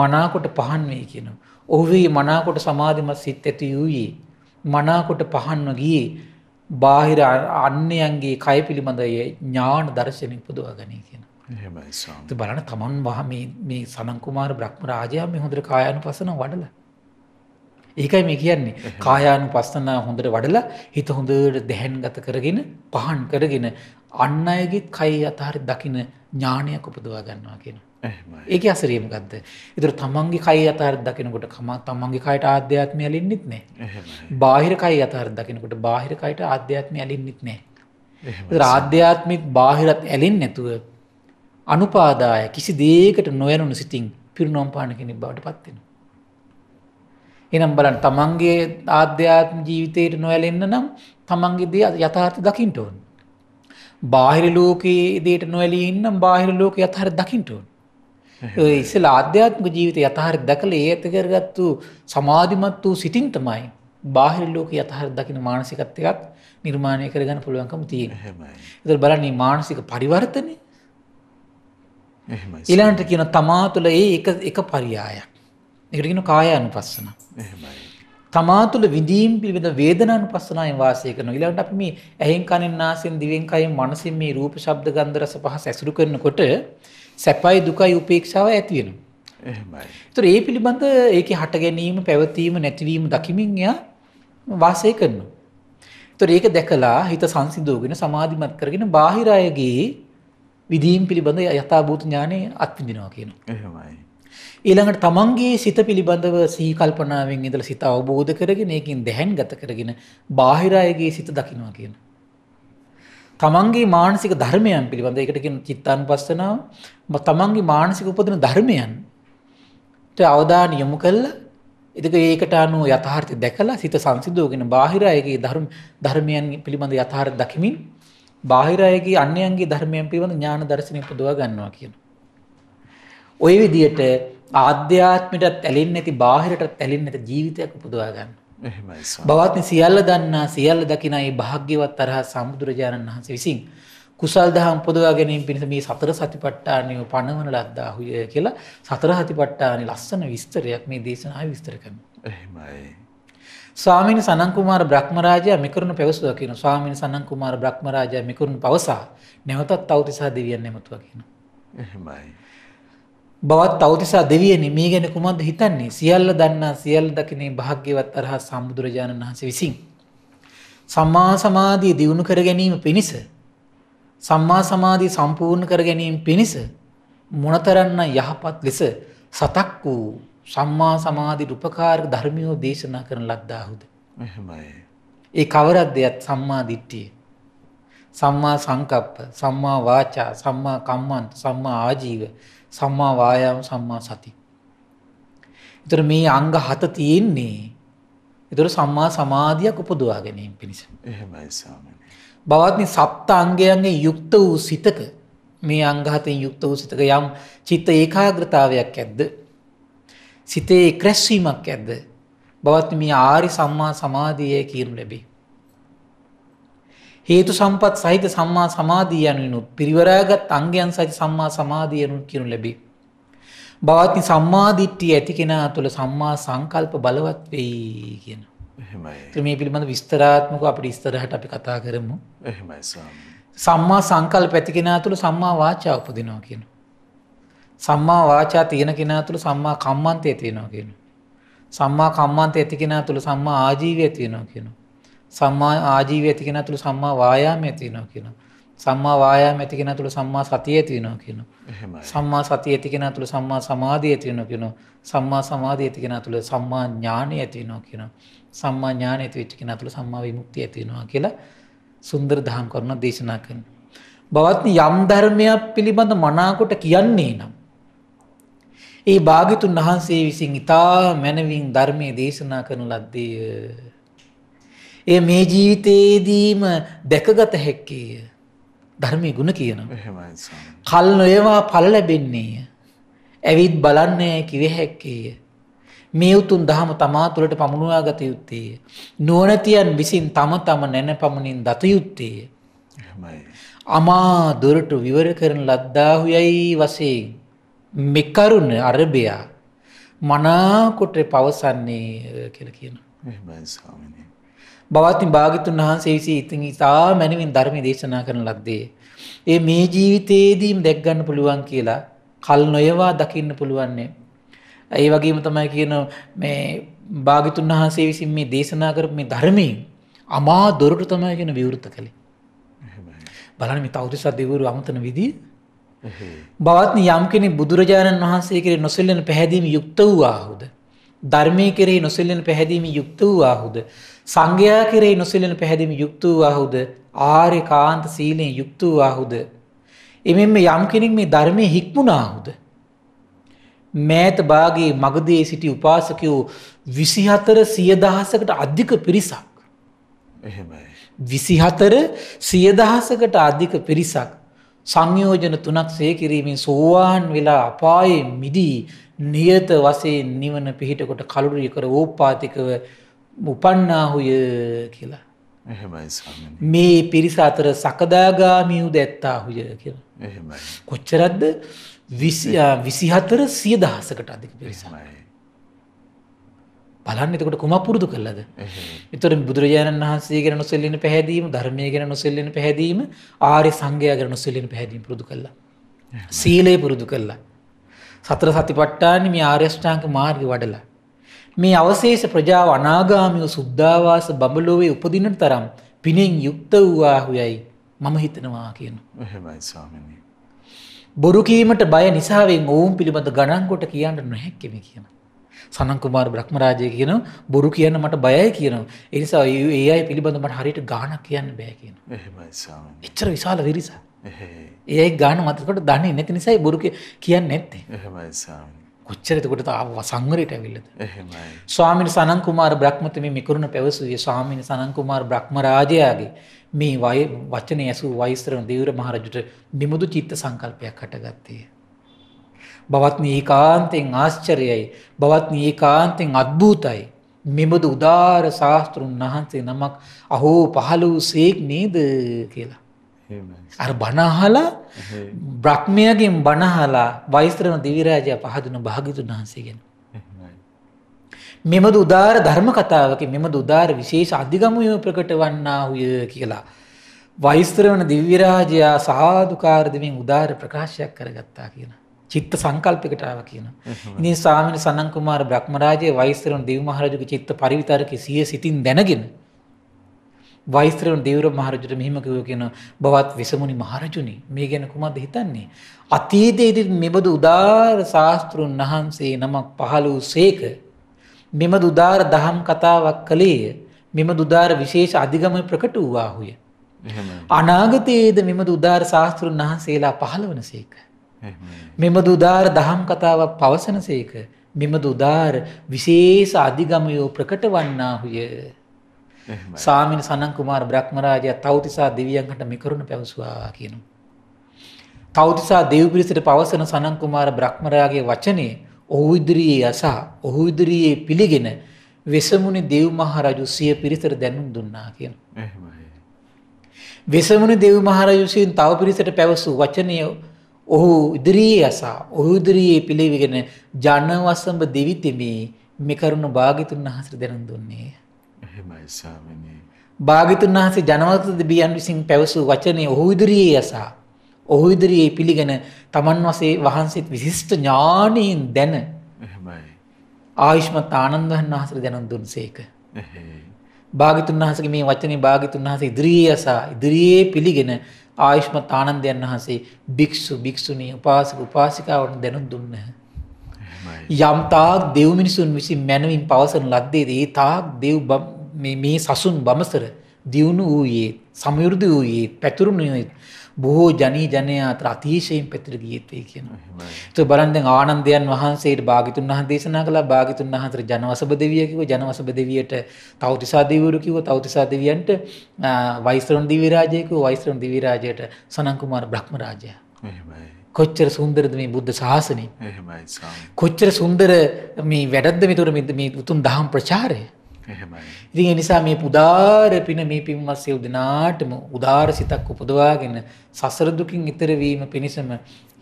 මනාකොට පහන් වේ කියන. ඔහුවේ මනාකොට සමාධිමත් සිත් ඇති වූයේ. මනාකොට පහන්ව ගියේ බාහිර අන්නයන්ගේ කය පිළිබඳයේ ඥාන දර්ශනය පුදුව ගනී කියන. එහෙමයි ස්වාමී. ඉතින් බලන්න තමන් වහ මේ මේ සනන් කුමාර බ්‍රහ්ම රාජයා මේ හොඳට කායානුපස්සන වඩලා. ඒකයි මේ කියන්නේ. කායානුපස්සන හොඳට වඩලා හිත හොඳට දැහැන්ගත කරගෙන පහන් කරගෙන අන් අයගේ කය අතහරි දකින ඥානයක් උපදවා ගන්නවා කියන. ඒක අසරිය මොකද්ද? ඒතර තමන්ගේ කය අතහරි දකිනකොට තමන්ගේ කයට ආධ්‍යාත්මය ඇලෙන්නෙත් නැහැ. බාහිර කය අතහරි දකිනකොට බාහිර කයට ආධ්‍යාත්මය ඇලෙන්නෙත් නැහැ. ඒතර ආධ්‍යාත්මික බාහිරත් ඇලෙන්නේ නැතුව අනුපාදාය කිසි දේකට නොයනුණු සිතින් පිරුණොම් පාන කෙනෙක් බවට පත්වෙන. එනම් බලන් තමන්ගේ ආධ්‍යාත්ම ජීවිතයට නොවැලෙන්න නම් තමන්ගේ දේ යථාර්ථ දකින්ට ඕන. බාහිර ලෝකයේ දේට නොවැලී ඉන්නම් බාහිර ලෝක යථාර්ථ දකින්ට ඕන. ඉස්සෙල් ආධ්‍යාත්මික ජීවිතය යථාර්ථ දැකලා ඒ ඇති කරගත්තු සමාධිමත් වූ සිතින් තමයි බාහිර ලෝක යථාර්ථ දකින මානසිකත්වයක් නිර්මාණය කරගන්න පුළුවන්කම තියෙනවා. ඒතර බලන්න මේ මානසික පරිවර්තනේ ඊළඟට කියන තමා තුළ ඒ එක පරියායක්. ඒකට කියන කාය අනුපස්සන. එහෙමයි. තමා තුළ විඳීම් පිළිබඳ වේදනාන් පස්සනාවෙන් වාසය කරන ඊළඟට අපි මේ ඇහෙන් කනෙන් නාසයෙන් දිවෙන් කයෙන් මනසින් මේ රූප ශබ්ද ගන්ධ රස පහස ඇසුරු කරනකොට සැපයි දුකයි උපේක්ෂාව ඇති වෙනවා. එහෙමයි. ඒතර ඒ පිළිබඳ ඒකේ හට ගැනීම පැවතීම නැතිවීම දකිමින් එයා වාසය කරනවා. ඒතර ඒක දැකලා හිත සංසිඳවගෙන සමාධිමත් කරගෙන බාහිර අයගේ විදීම් පිළිබඳ යථාභූත ඥානය අත්විඳිනවා කියනවා. එහෙමයි. ඊළඟට තමන්ගේ සිත පිළිබඳව සිහි කල්පනාවෙන් ඉඳලා සිත අවබෝධ කරගෙන ඒකින් දැහැන්ගත කරගෙන බාහිර අයගේ සිත දකිනවා කියනවා. තමන්ගේ මානසික ධර්මයන් පිළිබඳ ඒකට කියන චිත්තානුපස්සනාව තමන්ගේ මානසික උපදින ධර්මයන් ට අවධානය යොමු කළා එතක ඒකට අනුව යථාර්ථය දැකලා සිත සංසිඳෝගෙන බාහිර අයගේ ධර්ම ධර්මයන් පිළිබඳ යථාර්ථ දකිමින් බාහිර අයගේ අන්‍යයන්ගේ ධර්මයන් පිළිබඳ ඥාන දර්ශනය පුදවා ගන්නවා කියන. ওই විදියට ආධ්‍යාත්මයටත් ඇලෙන්නේ නැති බාහිරටත් ඇලෙන්නේ නැති ජීවිතයක් උපදවා ගන්න. එහෙමයි. බවත්නි සියල්ල දන්නා සියල්ල දකිනා මේ භාග්‍යවත් තරහ සම්බුදුරජාණන් වහන්සේ විසින් කුසල් දහම් පොදවා ගැනීම පිණිස මේ සතර සතිපට්ඨානිය පණවන ලද්දාහුය කියලා සතර සතිපට්ඨානි ලස්සන විස්තරයක් මේ දේශනාවේ විස්තර කරනවා. එහෙමයි. ස්වාමීන් සනන් කුමාර බ්‍රහ්මරාජයා මිකරුණු පැවසුවා කියන ස්වාමීන් සනන් කුමාර බ්‍රහ්මරාජයා මිකරුණු පවසා නැවතත් තවතිසා දෙවියන් නැමතුවා කියන. එහෙමයි. බවත් තවතිසා දෙවියනි මේ ගැන කුමක්ද හිතන්නේ සියල්ල දන්නා සියල්ල දකිනේ භාග්‍යවත් අරහත් සම්බුදුරජාණන් වහන්සේ විසින් සම්මා සමාධිය දියුණු කර ගැනීම පිණිස සම්මා සමාධිය සම්පූර්ණ කර ගැනීම පිණිස මොනතරන්න යහපත් ලෙස සතක් වූ සම්මා සමාධිට උපකාරක ධර්මියෝ දේශනා කරන ලද්දාහුද. මෙහෙමයි. ඒ කවරත් දෙයක් සම්මා දිට්ටිය. සම්මා සංකප්ප, සම්මා වාචා, සම්මා කම්මන්ත, සම්මා ආජීව, සම්මා වායාම, සම්මා සති. ඒතර මේ අංග හත තියෙන්නේ. ඒතර සම්මා සමාධියක් උපදවා ගැනීම පිණිස. එහෙමයි ස්වාමීනි. බවත්නි සප්ත අංගයන්ගේ යුක්ත වූ සිතක මේ අංගහතෙන් යුක්ත වූ සිතක යම් චිත්ත ඒකාග්‍රතාවයක් ඇද්ද සිතේ ක්‍රැස්වීමක් ඇද්ද බවත් මේ ආරි සම්මා සමාධියය කියනු ලැබේ. හේතු සම්පත් සහිත සම්මා සමාධිය යනුනුත් පිරිවරාගත් අංගයන් සහිත සම්මා සමාධිය යනුනුත් කියනු ලැබේ. භවත්නි සම්මාදිට්ඨිය ඇති කෙනා තුළ සම්මා සංකල්ප බලවත් වෙයි කියන. එහෙමයි. මේ පිළිබඳ විස්තරාත්මකව අපිට ඉස්සරහට අපි කතා කරමු. එහෙමයි සම්මා සංකල්ප ඇති කෙනා තුළ සම්මා වාචා උපදිනවා කියනවා. සම්මා වාචා තියෙන කෙනා තුළ සම්මා කම්මන්තය තියෙනවා කියනවා. සම්මා කම්මන්තය ඇති කෙනා තුළ සම්මා ආජීවය තියෙනවා කියනවා. සම්මා ආජීවය ඇති කෙනා තුළ සම්මා වායාමය තියෙනවා කියනවා. සම්මා වායාම ඇති කෙනා තුළ සම්මා සතිය තියෙනවා කියනවා. එහෙමයි. සම්මා සතිය ඇති කෙනා තුළ සම්මා සමාධිය තියෙනවා කියනවා. සම්මා සමාධිය ඇති කෙනා තුළ සම්මා ඥානය තියෙනවා කියනවා. සම්මා ඥානය ඇති වෙච්ච කෙනා තුළ සම්මා විමුක්තිය තියෙනවා කියලා සුන්දර දහම් කරුණ දේශනා කරනවා. බවත්නි යම් ධර්මයක් පිළිබඳ මනාකොට කියන්නේ නම් ඒ භාග්‍යතුන් වහන්සේ විසින් ඊතා මනවින් ධර්මයේ දේශනා කරන ලද්දේ. ඒ මේ ජීවිතේදීම දැකගත හැක්කේය. ධර්මයේ ಗುಣ කියනවා. එහෙමයි. කල් නොයවා ඵල ලැබෙන්නේය. ඇවිත් බලන්නේ කිව හැක්කේය. මේ උතුම් දහම තමා තුළට පමුණුවා ගත යුත්තේය. නුවණතියන් විසින් තම තම නැන පමණින් දත යුත්තේය. අමා දොරටු විවර කරන ලද්දාහු යයි වශයෙන් මෙකරුණ අරබයා මනාකොට පවසන්නේ කියල කියන. බවත්ති භාගිතුන් වහන්සේ විසි ඉතින් ඉතා මැනවින් ධර්මි දේශනා කරන ලක්දේ. ඒ මේ ජීවිතයේදීම් දැක්ගන්න පුළුවන් කියලා කල් නොයවා දකින්න පුළුවන්නේ. ඒ වගේම තමයි කියන මේ භාගිතුන් වහන්සේ විසින් මේ දේශනා කර මේ ධර්මී අමා දොරටු තමයි කියෙන විවෘත කළේ. බලන මේ තෞතිසත් දෙවරු අමතන විදිී බවත් යම් කෙනෙක් බුදුරජාණන් වහන්සේ කෙරෙහි නොසෙල්ලෙන පැහැදීම යුක්ත වූ ආහුද ධර්මයේ කෙරෙහි නොසෙල්ලෙන පැහැදීම යුක්ත වූ ආහුද සංඝයා කෙරෙහි නොසෙල්ලෙන පැහැදීම යුක්ත වූ ආහුද ආර්ය කාන්ත සීලයෙන් යුක්ත වූ ආහුද එමෙන්න යම් කෙනෙක් මේ ධර්මයේ හික්මුණාහුද මෑත භාගයේ මගදී සිටි උපාසකයෝ 24 සියදහසකට අධික පිරිසක් එහෙමයි 24 සියදහසකට අධික පිරිසක් සංයෝජන තුනක් සේකිරීමෙන් සෝවාන් වෙලා අපායේ මිදී නියත වසයෙන් නිවන පිහිටකොට කළුරිය කර ඕපාතිකව උපන්නාහුය කියලා. මේ පිරිස අතර සකදාගාමියු දැත්තාහුය කියලා. කොච්චරද්ද විසිහතර සිය දහසකට අධික පිරිසමයි. බලන්න එතකොට කුමක් පුරුදු කළද? ඒතරින් බුදුරජාණන් වහන්සේ ගැන නොසෙල්ලෙන පැහැදීම, ධර්මයේ ගැන නොසෙල්ලෙන පැහැදීම, ආර්ය සංඝයා ගැන නොසෙල්ලෙන පැහැදීම පුරුදු කළා. සීලය පුරුදු කළා. සතර සතිපට්ඨාන මේ ආර්ය ශ්‍රාංග මාර්ගය වඩලා. මේ අවශේෂ ප්‍රජාව අනාගාමීව සුද්ධාවාස බඹලෝවේ උපදින තරම් පිනෙන් යුක්ත වූවාහුයයි මම හිතනවා කියනවා. එහෙමයි ස්වාමීනි. බොරු කීමට බය නිසාවෙන් ඔවුන් පිළිබඳ ගණන් කොට කියන්න නොහැක්කෙමි කියනවා. සනන් කුමාර බ්‍රහ්මරාජය කියන බොරු කියන්න මට බයයි කියනවා. ඒ නිසා ඒ අය පිළිබඳ මට හරියට ගාණක් කියන්න බෑ කියනවා. එහෙමයි ස්වාමී. එච්චර විශාල විරිස. ඒ අය ගාණ මතකට දන්නේ නැති නිසායි බොරු කියන්නේ නැත්තේ. එහෙමයි ස්වාමී. කොච්චර එතකොට ආව සංවරයට ඇවිල්ලද? එහෙමයි. ස්වාමීන් සනන් කුමාර බ්‍රහ්මතුමේ මිකුරුණ පැවසුවේ ස්වාමීන් සනන් කුමාර බ්‍රහ්මරාජයාගේ මේ වචනේ ඇසූ වෛශ්‍රව දේවර මහරජුට නිමුදු චිත්ත සංකල්පයක් හටගත්තේ. බවත් ඒකාන්තෙන් ආශ්චර්යයි බවත් ඒකාන්තෙන් අත්භූතයි මෙබඳු උදාර ශාස්තෘන් වහන්සේ නමක් අහෝ පහළ වූ සේක් නේද කියලා අර බනහලා බ්‍රහ්මයගෙන් බනහලා වෛස්ත්‍රණ දිවිරාජය පහදුන භාගිතුන් වහන්සේගෙන. මෙමද උදාර ධර්ම කතාවක මෙමද උදාර විශේෂ අධිගමය ප්‍රකට වන්නා හුය කියලා. වෛස්ත්‍රවන දිවිරාජයා සාධකාරදමින් උදාර ප්‍රකාශයක් කරගත්තා කියලා. චිත්ත සංකල්පයකට ආවා කියනවා. ඉතින් ස්වාමීන් සනන් කුමාර බ්‍රහ්මරාජයේ වෛස්තරණ දෙව් මහරජුගේ චිත්ත පරිවිතරකේ සිය සිතින් දැනගෙන වෛස්තරණ දෙව්ර මහරජුට මෙහිම කිව්ව කියනවා බවත් විසමුනි මහරජුනි මේ ගැන කුමක්ද හිතන්නේ? අතීතයේදී මෙබඳු උදාාර ශාස්ත්‍රුන් වහන්සේ නමක් පහළ වූසේක මෙබඳු උදාාර දහම් කතාවක් කළේය. මෙබඳු උදාාර විශේෂ අධිගම ප්‍රකට වූවාහුය. අනාගතයේද මෙබඳු උදාාර ශාස්ත්‍රුන් වහන්සේලා පහළ වනසේක. මෙමද උදාර දහම් කතාවක් පවසනසේක මෙමද උදාර විශේෂ අධිගමයෝ ප්‍රකට වන්නාහුය සාමීන සනංකුමාර බ්‍රහ්මරාජය තෞතිසා දෙවියන්කට මෙකරුණ පැවසවා කියනු. තෞතිසා දෙව්පිරිසට පවසන සනංකුමාර බ්‍රහ්මරයාගේ වචනය ඔහු ඉදිරියේ යසා ඔහු ඉදිරියේ පිළිගෙන වෙසමුණ දෙව් මහරජු සිය පිරිසට දැනුම් දුන්නා කියන. වෙසමුණ දෙව් මහරජුසින් තව පිරිසට පැවසූ වචනය ඔහු ඉදිරියේ අසා ඔහු ඉදිරියේ පිළිවිගෙන ජනවසඹ දිවිතිමේ මේ කරුණ භාග්‍යතුන් වහන්සේ දැනුම් දුන්නේ. එහෙමයි ස්වාමීනි. භාග්‍යතුන් වහන්සේ ජනවත දෙවියන් විසින් පැවසූ වචනේ ඔහු ඉදිරියේ අසා ඔහු ඉදිරියේ පිළිගෙන තමන් වසේ වහන්සේත් විශිෂ්ට ඥානයෙන් දැන ආයුෂ්මත් ආනන්දහන් වහසර දැනුම් දුන්සේක. භාගිතුන් වහසගේ මේ වචනේ භාගිතුන් වහස ඉදිරියේ අසා ඉදිරියේ පිළිගෙන ආයුෂ්මත් ආනන්දයන් වහන්සේ භික්ෂු භික්ෂුණී උපාසක උපාසිකාවන් දැනුම් දුන්නහ. යම් තාක් දෙව් මිනිසුන් විසින් මැනවින් පවසන ලද්දේද ඒ තාක් දෙව් මේ සසුන් බමසර දියුණු වූයේ සමයුෘදි වූයේ පැතුරුණයත් බොහෝ ජනී ජනයා අතර අතිශයින් පැතිර ගියත් වෙයි කියනවා. ඒක බලන්න දැන් ආනන්දයන් වහන්සේට භාග්‍යතුන් වහන්සේ දේශනා කළා භාග්‍යතුන් වහන්සේ ජනවසබ දෙවිය කිව්ව ජනවසබ දෙවියට තවතිසා දෙවිවරු කිව්ව තවතිසා දෙවියන්ට වෛස්රණ දිවි රාජය කිව්ව වෛස්රණ දිවි රාජයට සනන් කුමාර බ්‍රහ්ම රාජයා. එහෙමයි. කොච්චර සුන්දරද මේ බුද්ධ ශාසනය. එහෙමයි. කොච්චර සුන්දර මේ වැඩක්ද මෙතන මේ උතුම් දහම් ප්‍රචාරය. ඉතින් එනිසා මේ පුදාර පින මේ පින්වත් සියලු දෙනාටම උදාර සිතක් උපදවාගෙන සසර දුකින් ඈතර වීම පිණිසම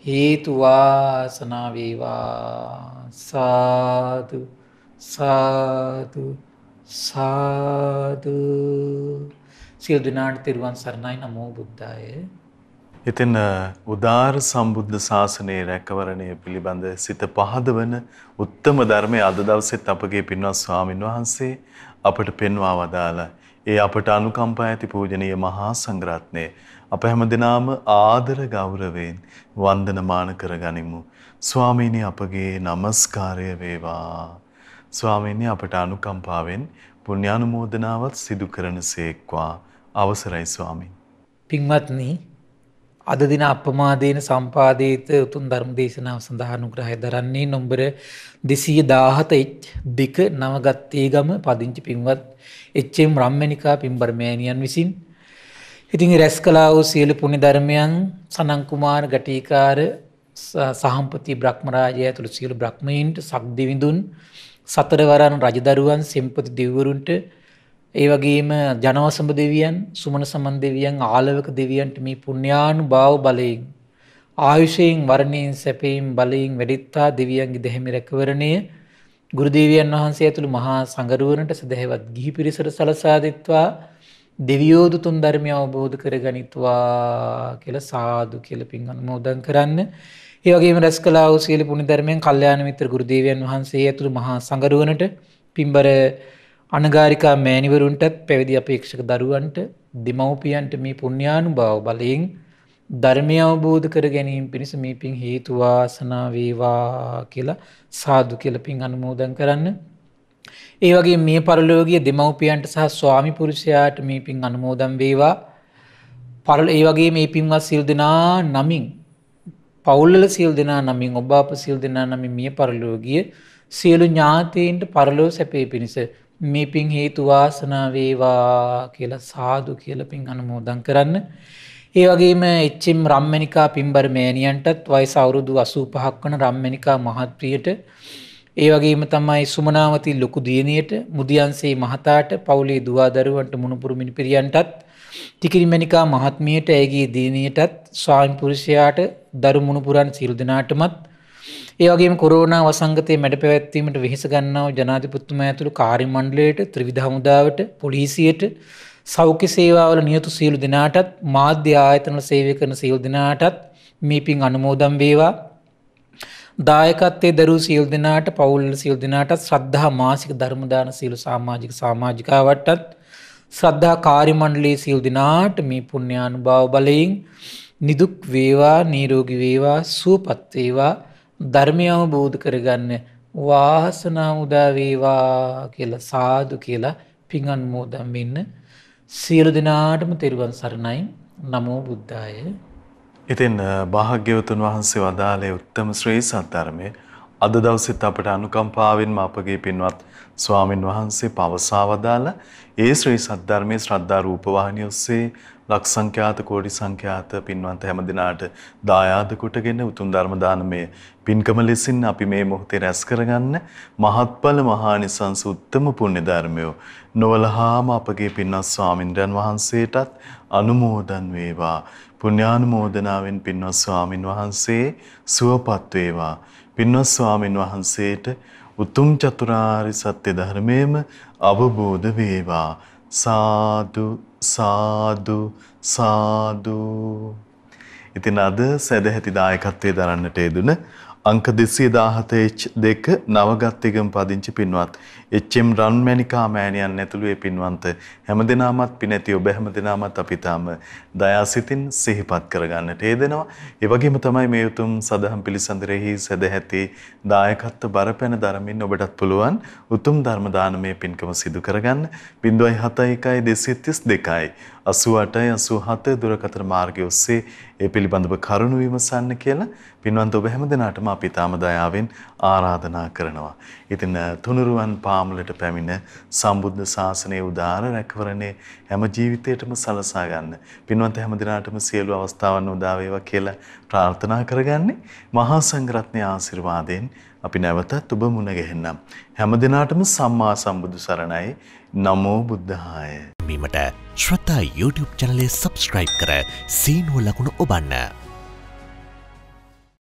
හේතු වාසනා වේවා සාදු සාදු සාදු සියලු දෙනාට තෙරුවන් සරණයි නමෝ බුද්ධාය ඉතින් උදාර සම්බුද්ධ ශාසනයේ රැකවරණය පිළිබඳ සිත පහදවන උත්තම ධර්මය අද දවසෙත් අපගේ පින්වත් ස්වාමින් වහන්සේ අපට පෙන්වා වදාලා ඒ අපට අනුකම්පා ඇති පූජනීය මහා සංඝරත්නය අප හැමදෙනාම ආදර ගෞරවයෙන් වන්දනමාන කරගනිමු ස්වාමීනි අපගේ নমස්කාරය වේවා ස්වාමීනි අපට අනුකම්පාවෙන් පුණ්‍යානුමෝදනාවත් සිදු කරනසේක්වා අවසරයි ස්වාමීන් පින්වත්නි අද දින අපමාදයන සම්පාදීත උතුන් ධර්ම දේශනාව සඳහානුග්‍රහය දරන්නේ නොම්බර දෙසීය දාහත එච් දෙක නවගත්තේ ගම පදිංචි පින්වත් එච්චෙම් රම්මණිකා පින්බර්මෑණියන් විසින්. ඉතින් රැස් කලා වූ සියලු පුුණි ධර්මයන් සනංකුමාර ගටීකාර සහම්පති බ්‍රහ්මරාජය ඇතුළු සියලු බ්‍රහ්මයින්ට සක්දිවිඳුන් සතරවරන් රජදරුවන් සෙම්පති දිවරුන්ට ඒ වගේම ජනවසඹ දෙවියන් සුමන සමන් දෙවියන් ආලවක දෙවියන්ට මේ පුුණ්‍යානු භාව බලයෙන්. ආයුෂයෙන් වරණයෙන් සැපයිම් බලයෙන් වැඩිත්තා දෙවියන්ගේ දෙහෙමි රැකවරණය ගුරුදේවියන් වහන්සේ ඇතුළු මහා සඟරුවනට සදැහැවත් ගිහි පිරිසට සලසාදිත්වා දෙවියෝදු තුන් ධර්මය අවබෝධ කර ගනිත්වා කියල සාදු කියලපින් අනුමෝදන් කරන්න. ඒගේ රැස් කලා සියල පුුණ ධර්මයෙන් කල්්‍යයාන මිත්‍ර ගුරුදේවයන් වහන්සේ ඇතුළු මහා සඟරුවනට පිම්බර අනගාරිකා මෑනිවරුන්ටත් පැවිදි අපේක්ෂක දරුවන්ට දෙමව්පියන්ට මේ පුුණ්ඥානු බව බලයෙන් ධර්මය අවබෝධ කර ගැනීම පිණිස මේ පින් හේතුවාසනාවේවා කියලා සාදු කියල පින් අනුමෝදන් කරන්න. ඒ වගේ මේ පරලෝගිය දෙමව්පියන්ට සහ ස්වාමි පුරුෂයාට මේ පින් අනුමෝදම් වේවා පරල ඒ වගේ මේ පින්වත් සිල් දෙනා නමින් පවුල්ල සිල් දෙනා නමින් ඔබ අප සිල් දෙනා නමින් මිය පරලෝගිය සියලු ඥාතීන්ට පරලෝ සැපේ පිණිස මේ පින් හේතු වාසනාවේවා කියලා සාදු කියල පින් අනුමෝදන් කරන්න. ඒ වගේම එච්චිම් රම්මණිකා පින්බර මෑණියන්ටත් වයිස අවුරුදු අසූ පහක් වන රම්මණිකා මහත්ප්‍රියට ඒ වගේම තමයි සුමනාවති ලොකු දියණියට මුදියන්සේ මහතාට පවුලේ දුවදරුවන්ට මුණුපුරු මිනිපිරියන්ටත් තිකිරිමැනිකා මහත්මියට ඇගේ දියණියටත් ස්වාමි පුරුෂයාට දරු මුණුපුරන් සියලු දෙනාටමත් ඒ වගේම කොරෝනා වසංගතයේ මැඩපැවැත්වීමට වෙහෙස ගන්නා ජනාධිපතිතුමා ඇතුළු කාර්ය මණ්ඩලයට ත්‍රිවිධ හමුදාවට පොලිසියට සෞඛ්‍ය සේවාවල නියුතු සියලු දෙනාටත් මාධ්‍ය ආයතන සේවය කරන සියලු දෙනාටත් මේ පින් අනුමෝදන් වේවා දායකත්තේ දරු සියල් දෙනාට පවුල් සියල් දෙනාටත් ශ්‍රද්ධා මාසික ධර්මදාන සියලු සමාජික සමාජිකාවටත් ශ්‍රද්ධා කාරිමණ්ඩලේ සියල් දෙනාට මේ පුණ්‍යානුභාව බලයෙන් නිදුක් වේවා නිරෝගී වේවා සුවපත් වේවා ධර්මය අවබෝධ කරගන්න වාසනා උදාවේවා කියලා සාදු කියලා පිඟන් මෝදම් වෙන්න සියලු දෙනාටම තෙරුවන් සරණයි නමෝ බුද්ධාය. ඉතින් භාග්‍යවතුන් වහන්සේ වදාළේ උත්තම ශ්‍රී සත්ධර්මය අද දවසෙත් අපට අනුකම්පාවෙන්ම අපගේ පින්වත් ස්වාමින් වහන්සේ පවසා වදාළ ඒ ශ්‍රී සද්ධර්මයේ ශ්‍රද්ධා රූප වාහිනිය ඔස්සේ ලක්ෂ සංඛ්‍යාත කෝටි සංඛ්‍යාත පින්වන්ත හැම දිනාට දායාද කොටගෙන උතුම් ධර්ම දානමය පින්කම ලෙසින් අපි මේ මොහොතේ රැස් කරගන්න මහත්ඵල මහානිසංස උත්තම පුණ්‍ය ධර්මය නොවලහාම අපගේ පින්වත් ස්වාමින්ද්‍රයන් වහන්සේටත් අනුමෝදන් වේවා පුණ්‍යානුමෝදනාවෙන් පින්වත් ස්වාමින් වහන්සේ සුවපත් වේවා පින්වත් ස්වාමින් වහන්සේට උතුම් චතුරාර්ය සත්‍ය ධර්මයේම අවබෝධ වේවා සාදු සාදු සාදු ඉතින් අද සදැහැති දායකත්වයේ දරන්නට යෙදුන අංක 217H2 නවගත්තිගම් පදිංචි පින්වත් එච්.එම්. රන්මැණිකා මෑණියන් ඇතුළු ඒ පින්වන්ත හැමදෙනාමත් පිනැති ඔබ හැමදෙනාමත් අපි තාම දයාසිතින් සිහිපත් කරගන්නට හේදෙනවා. ඒ වගේම තමයි මේ උතුම් සදහම් පිළිසඳරෙහි සදැහැති දායකත්ව බරපැන දරමින් ඔබටත් පුළුවන් උතුම් ධර්ම දානමය පින්කම සිදු කරගන්න 0.71 232 88 දුරකථන මාර්ගය ඔස්සේ ඒ පිළිබඳව කරුණු විමසන්න කියලා පින්වන්ත ඔබ හැමදෙනාටම අපි තාම දයාවෙන් ආරාධනා කරනවා. ඉතින් තුනුරුවන් පාමුලට පැමිණ සම්බුද්ධ ශාසනයේ උදාර රැකවරණේ හැම ජීවිතයකටම සලසා ගන්න. පින්වත් හැම දිනාටම සියලු අවස්ථාවන් උදා වේවා කියලා ප්‍රාර්ථනා කරගන්නේ මහා සංඝරත්නයේ ආශිර්වාදයෙන් අපි නැවතත් ඔබ මුණ ගැහෙන්නම්. හැම දිනාටම සම්මා සම්බුදු සරණයි. නමෝ බුද්ධාය. මීමට ශ්‍රතා YouTube channel එක subscribe කර සීනුව ලකුණු ඔබන්න.